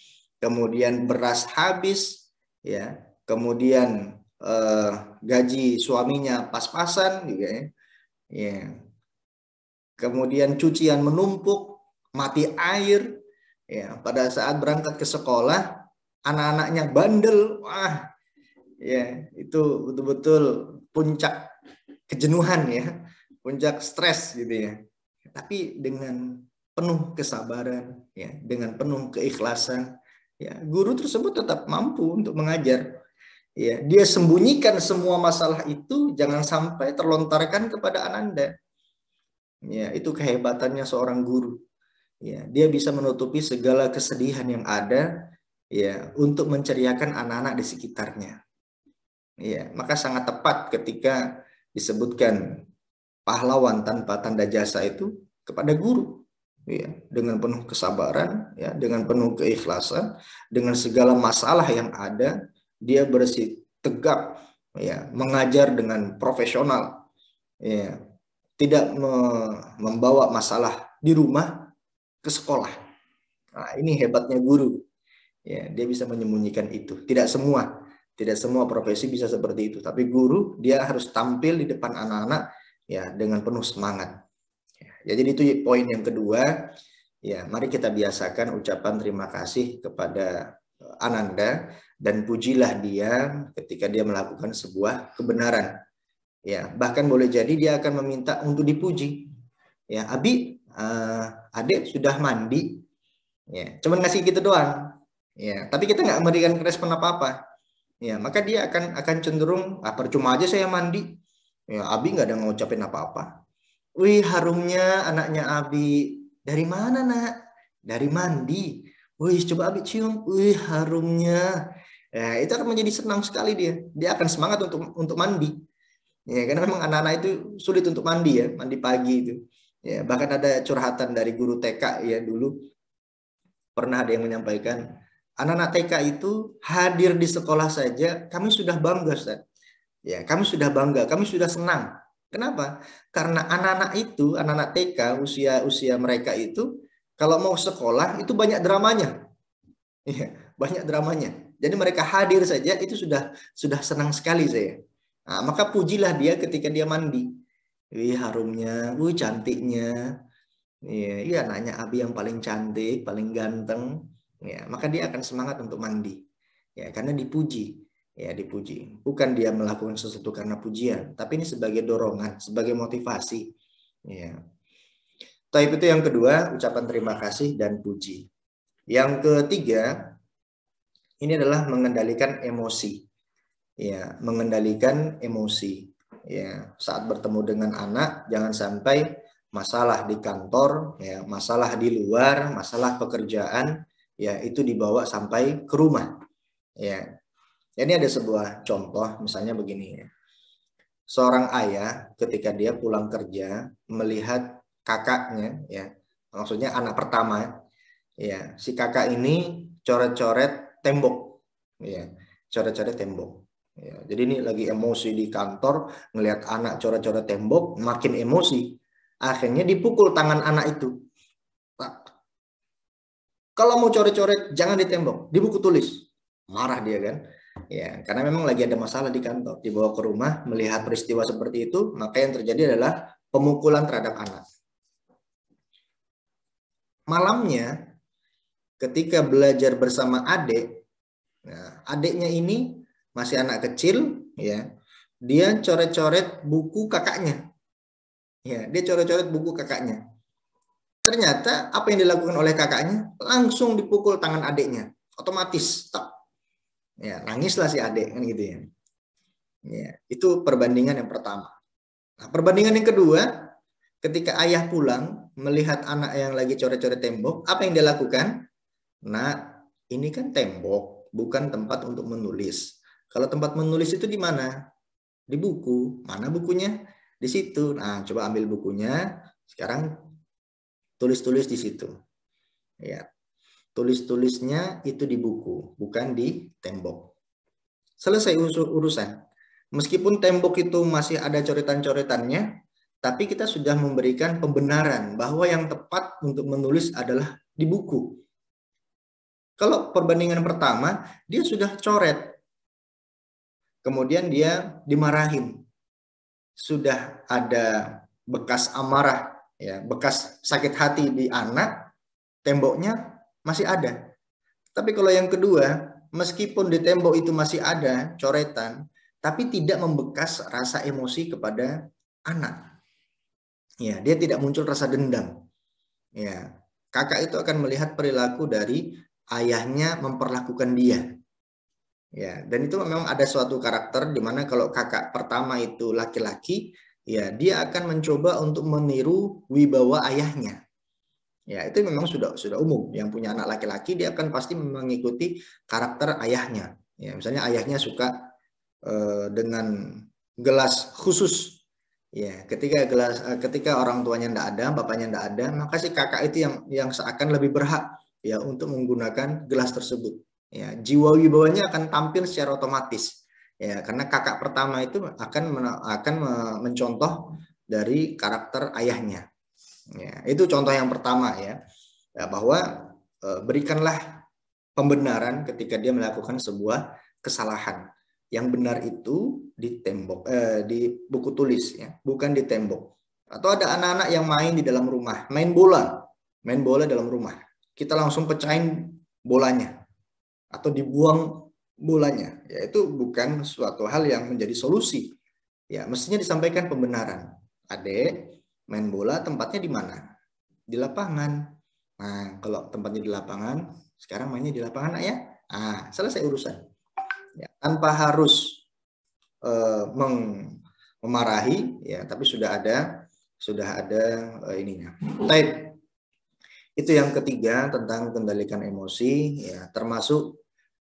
kemudian beras habis, ya, kemudian eh, gaji suaminya pas-pasan, gitu ya. ya. Kemudian cucian menumpuk, mati air, ya. Pada saat berangkat ke sekolah, anak-anaknya bandel, wah, ya, itu betul-betul puncak kejenuhan ya, puncak stres gitu ya. Tapi dengan penuh kesabaran, ya, dengan penuh keikhlasan, ya guru tersebut tetap mampu untuk mengajar ya dia sembunyikan semua masalah itu jangan sampai terlontarkan kepada ananda ya itu kehebatannya seorang guru ya dia bisa menutupi segala kesedihan yang ada ya untuk menceriakan anak-anak di sekitarnya ya maka sangat tepat ketika disebutkan pahlawan tanpa tanda jasa itu kepada guru ya dengan penuh kesabaran ya dengan penuh keikhlasan dengan segala masalah yang ada dia bersih tegap, ya mengajar dengan profesional ya tidak me membawa masalah di rumah ke sekolah nah, ini hebatnya guru ya dia bisa menyembunyikan itu tidak semua tidak semua profesi bisa seperti itu tapi guru dia harus tampil di depan anak-anak ya dengan penuh semangat Ya, jadi itu poin yang kedua. Ya, mari kita biasakan ucapan terima kasih kepada eh, Ananda dan pujilah dia ketika dia melakukan sebuah kebenaran. Ya, bahkan boleh jadi dia akan meminta untuk dipuji. Ya, Abi, uh, eh, adik sudah mandi. Ya, cuman ngasih gitu doang. Ya, tapi kita nggak memberikan respon apa-apa. Ya, maka dia akan akan cenderung ah, percuma aja saya mandi. Ya, Abi nggak ada ngucapin apa-apa. Wih harumnya anaknya Abi. Dari mana nak? Dari mandi. Wih coba Abi cium. Wih harumnya. Ya itu akan menjadi senang sekali dia. Dia akan semangat untuk untuk mandi. Ya, karena memang anak-anak itu sulit untuk mandi ya, mandi pagi itu. Ya, bahkan ada curhatan dari guru TK ya dulu pernah ada yang menyampaikan anak-anak TK itu hadir di sekolah saja kami sudah bangga Ustaz. Ya, kami sudah bangga, kami sudah senang. Kenapa? Karena anak-anak itu, anak-anak TK, usia-usia mereka itu, kalau mau sekolah itu banyak dramanya. Ya, banyak dramanya. Jadi mereka hadir saja itu sudah sudah senang sekali saya. Nah, maka pujilah dia ketika dia mandi. Wih harumnya, wih cantiknya. Iya, iya anaknya Abi yang paling cantik, paling ganteng. Ya, maka dia akan semangat untuk mandi. Ya, karena dipuji ya dipuji. Bukan dia melakukan sesuatu karena pujian, tapi ini sebagai dorongan, sebagai motivasi. Ya. Taib itu yang kedua, ucapan terima kasih dan puji. Yang ketiga, ini adalah mengendalikan emosi. Ya, mengendalikan emosi. Ya, saat bertemu dengan anak jangan sampai masalah di kantor, ya, masalah di luar, masalah pekerjaan, ya itu dibawa sampai ke rumah. Ya, Ya, ini ada sebuah contoh, misalnya begini Seorang ayah ketika dia pulang kerja melihat kakaknya, ya, maksudnya anak pertama, ya, si kakak ini coret-coret tembok, ya, coret-coret tembok. Ya, jadi ini lagi emosi di kantor, ngelihat anak coret-coret tembok, makin emosi. Akhirnya dipukul tangan anak itu. Kalau mau coret-coret, jangan di tembok, di buku tulis. Marah dia kan. Ya, karena memang lagi ada masalah di kantor, dibawa ke rumah, melihat peristiwa seperti itu, maka yang terjadi adalah pemukulan terhadap anak. Malamnya, ketika belajar bersama adik, nah, adiknya ini masih anak kecil, ya, dia coret-coret buku kakaknya. Ya, dia coret-coret buku kakaknya. Ternyata apa yang dilakukan oleh kakaknya langsung dipukul tangan adiknya, otomatis. Tak ya nangislah si adik kan gitu ya. ya itu perbandingan yang pertama nah perbandingan yang kedua ketika ayah pulang melihat anak yang lagi coret-coret tembok apa yang dia lakukan nah ini kan tembok bukan tempat untuk menulis kalau tempat menulis itu di mana di buku mana bukunya di situ nah coba ambil bukunya sekarang tulis-tulis di situ ya Tulis-tulisnya itu di buku, bukan di tembok. Selesai urusan. Meskipun tembok itu masih ada coretan-coretannya, tapi kita sudah memberikan pembenaran bahwa yang tepat untuk menulis adalah di buku. Kalau perbandingan pertama, dia sudah coret. Kemudian dia dimarahin. Sudah ada bekas amarah, ya, bekas sakit hati di anak, temboknya masih ada. Tapi kalau yang kedua, meskipun di tembok itu masih ada coretan, tapi tidak membekas rasa emosi kepada anak. Ya, dia tidak muncul rasa dendam. Ya, kakak itu akan melihat perilaku dari ayahnya memperlakukan dia. Ya, dan itu memang ada suatu karakter di mana kalau kakak pertama itu laki-laki, ya dia akan mencoba untuk meniru wibawa ayahnya. Ya, itu memang sudah sudah umum. Yang punya anak laki-laki dia akan pasti mengikuti karakter ayahnya. Ya, misalnya ayahnya suka eh, dengan gelas khusus. Ya, ketika gelas eh, ketika orang tuanya tidak ada, bapaknya tidak ada, maka si kakak itu yang yang seakan lebih berhak ya untuk menggunakan gelas tersebut. Ya, jiwa wibawanya akan tampil secara otomatis. Ya, karena kakak pertama itu akan akan mencontoh dari karakter ayahnya Ya, itu contoh yang pertama ya, ya bahwa e, berikanlah pembenaran ketika dia melakukan sebuah kesalahan. Yang benar itu di tembok, e, di buku tulis ya, bukan di tembok. Atau ada anak-anak yang main di dalam rumah, main bola, main bola dalam rumah. Kita langsung pecahin bolanya atau dibuang bolanya, yaitu bukan suatu hal yang menjadi solusi. Ya, mestinya disampaikan pembenaran. Adik, main bola tempatnya di mana? Di lapangan. Nah, kalau tempatnya di lapangan, sekarang mainnya di lapangan ya. Ah, selesai urusan. Ya, tanpa harus uh, memarahi ya, tapi sudah ada sudah ada uh, ininya. Baik. Itu yang ketiga tentang kendalikan emosi ya, termasuk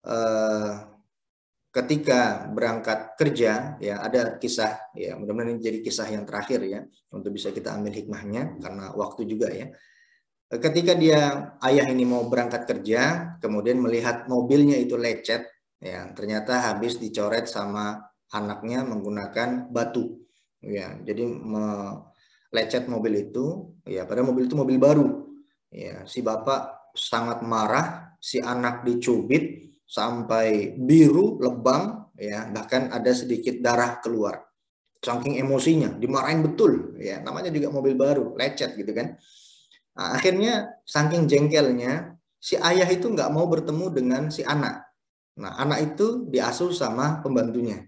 uh, ketika berangkat kerja ya ada kisah ya mudah-mudahan ini jadi kisah yang terakhir ya untuk bisa kita ambil hikmahnya karena waktu juga ya ketika dia ayah ini mau berangkat kerja kemudian melihat mobilnya itu lecet ya ternyata habis dicoret sama anaknya menggunakan batu ya jadi melecet mobil itu ya pada mobil itu mobil baru ya si bapak sangat marah si anak dicubit sampai biru lebam ya bahkan ada sedikit darah keluar saking emosinya dimarahin betul ya namanya juga mobil baru lecet gitu kan nah, akhirnya saking jengkelnya si ayah itu nggak mau bertemu dengan si anak nah anak itu diasuh sama pembantunya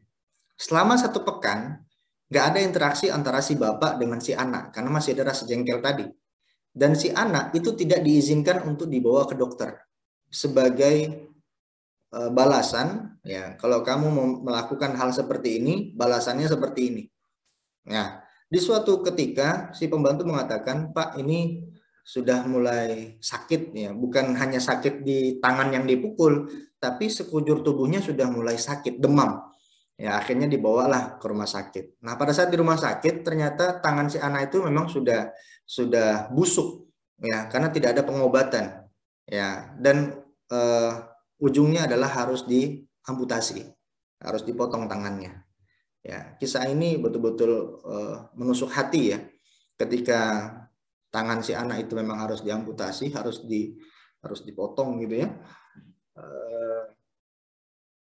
selama satu pekan nggak ada interaksi antara si bapak dengan si anak karena masih ada rasa jengkel tadi dan si anak itu tidak diizinkan untuk dibawa ke dokter sebagai Eh, balasan ya kalau kamu melakukan hal seperti ini balasannya seperti ini nah di suatu ketika si pembantu mengatakan pak ini sudah mulai sakit ya bukan hanya sakit di tangan yang dipukul tapi sekujur tubuhnya sudah mulai sakit demam ya akhirnya dibawalah ke rumah sakit nah pada saat di rumah sakit ternyata tangan si anak itu memang sudah sudah busuk ya karena tidak ada pengobatan ya dan eh, ujungnya adalah harus diamputasi, harus dipotong tangannya. Ya, kisah ini betul-betul uh, menusuk hati ya. Ketika tangan si anak itu memang harus diamputasi, harus di harus dipotong gitu ya. Uh,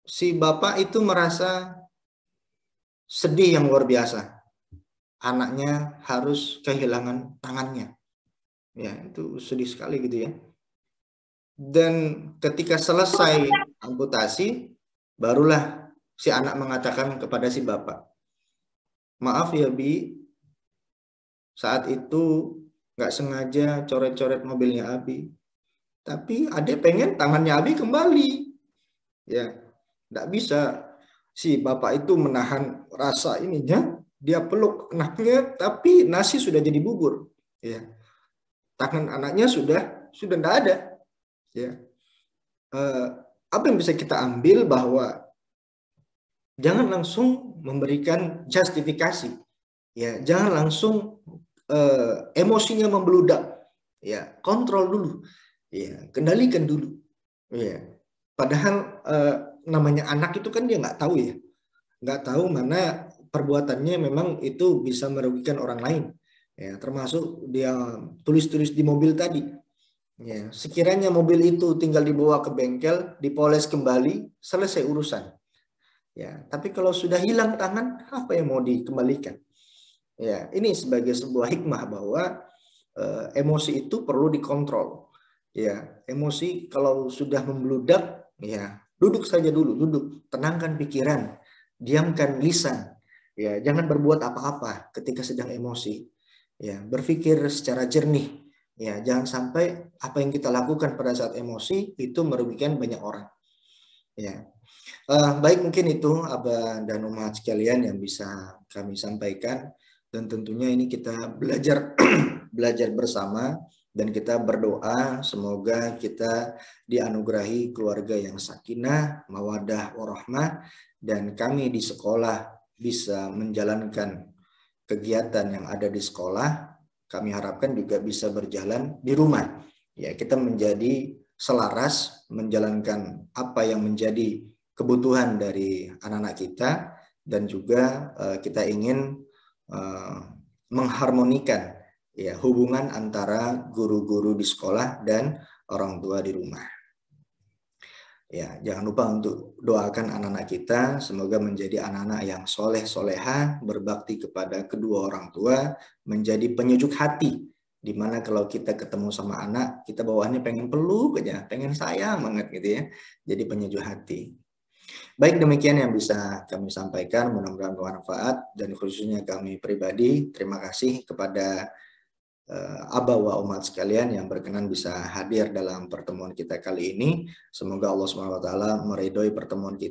si bapak itu merasa sedih yang luar biasa. Anaknya harus kehilangan tangannya. Ya, itu sedih sekali gitu ya dan ketika selesai amputasi barulah si anak mengatakan kepada si bapak maaf ya bi saat itu nggak sengaja coret-coret mobilnya abi tapi ade pengen tangannya abi kembali ya nggak bisa si bapak itu menahan rasa ininya dia peluk anaknya tapi nasi sudah jadi bubur ya tangan anaknya sudah sudah tidak ada ya eh, apa yang bisa kita ambil bahwa jangan langsung memberikan justifikasi ya jangan langsung eh, emosinya membeludak ya kontrol dulu ya kendalikan dulu ya padahal eh, namanya anak itu kan dia nggak tahu ya nggak tahu mana perbuatannya memang itu bisa merugikan orang lain ya termasuk dia tulis-tulis di mobil tadi Ya, sekiranya mobil itu tinggal dibawa ke bengkel, dipoles kembali, selesai urusan. Ya, tapi kalau sudah hilang tangan, apa yang mau dikembalikan? Ya, ini sebagai sebuah hikmah bahwa eh, emosi itu perlu dikontrol. Ya, emosi kalau sudah membludak, ya duduk saja dulu, duduk, tenangkan pikiran, diamkan lisan. Ya, jangan berbuat apa-apa ketika sedang emosi. Ya, berpikir secara jernih Ya, jangan sampai apa yang kita lakukan pada saat emosi itu merugikan banyak orang. Ya. Uh, baik mungkin itu Abah dan umat sekalian yang bisa kami sampaikan dan tentunya ini kita belajar (clears throat) belajar bersama dan kita berdoa semoga kita dianugerahi keluarga yang sakinah, mawadah, warahmah dan kami di sekolah bisa menjalankan kegiatan yang ada di sekolah kami harapkan juga bisa berjalan di rumah. Ya, kita menjadi selaras menjalankan apa yang menjadi kebutuhan dari anak-anak kita dan juga uh, kita ingin uh, mengharmonikan ya hubungan antara guru-guru di sekolah dan orang tua di rumah. Ya, jangan lupa untuk doakan anak-anak kita semoga menjadi anak-anak yang soleh soleha, berbakti kepada kedua orang tua, menjadi penyejuk hati. Dimana kalau kita ketemu sama anak, kita bawaannya pengen peluk aja, pengen sayang banget gitu ya. Jadi penyejuk hati. Baik demikian yang bisa kami sampaikan, mudah-mudahan bermanfaat dan khususnya kami pribadi terima kasih kepada Eh, abawa wa umat sekalian yang berkenan bisa hadir dalam pertemuan kita kali ini. Semoga Allah SWT meridhoi pertemuan kita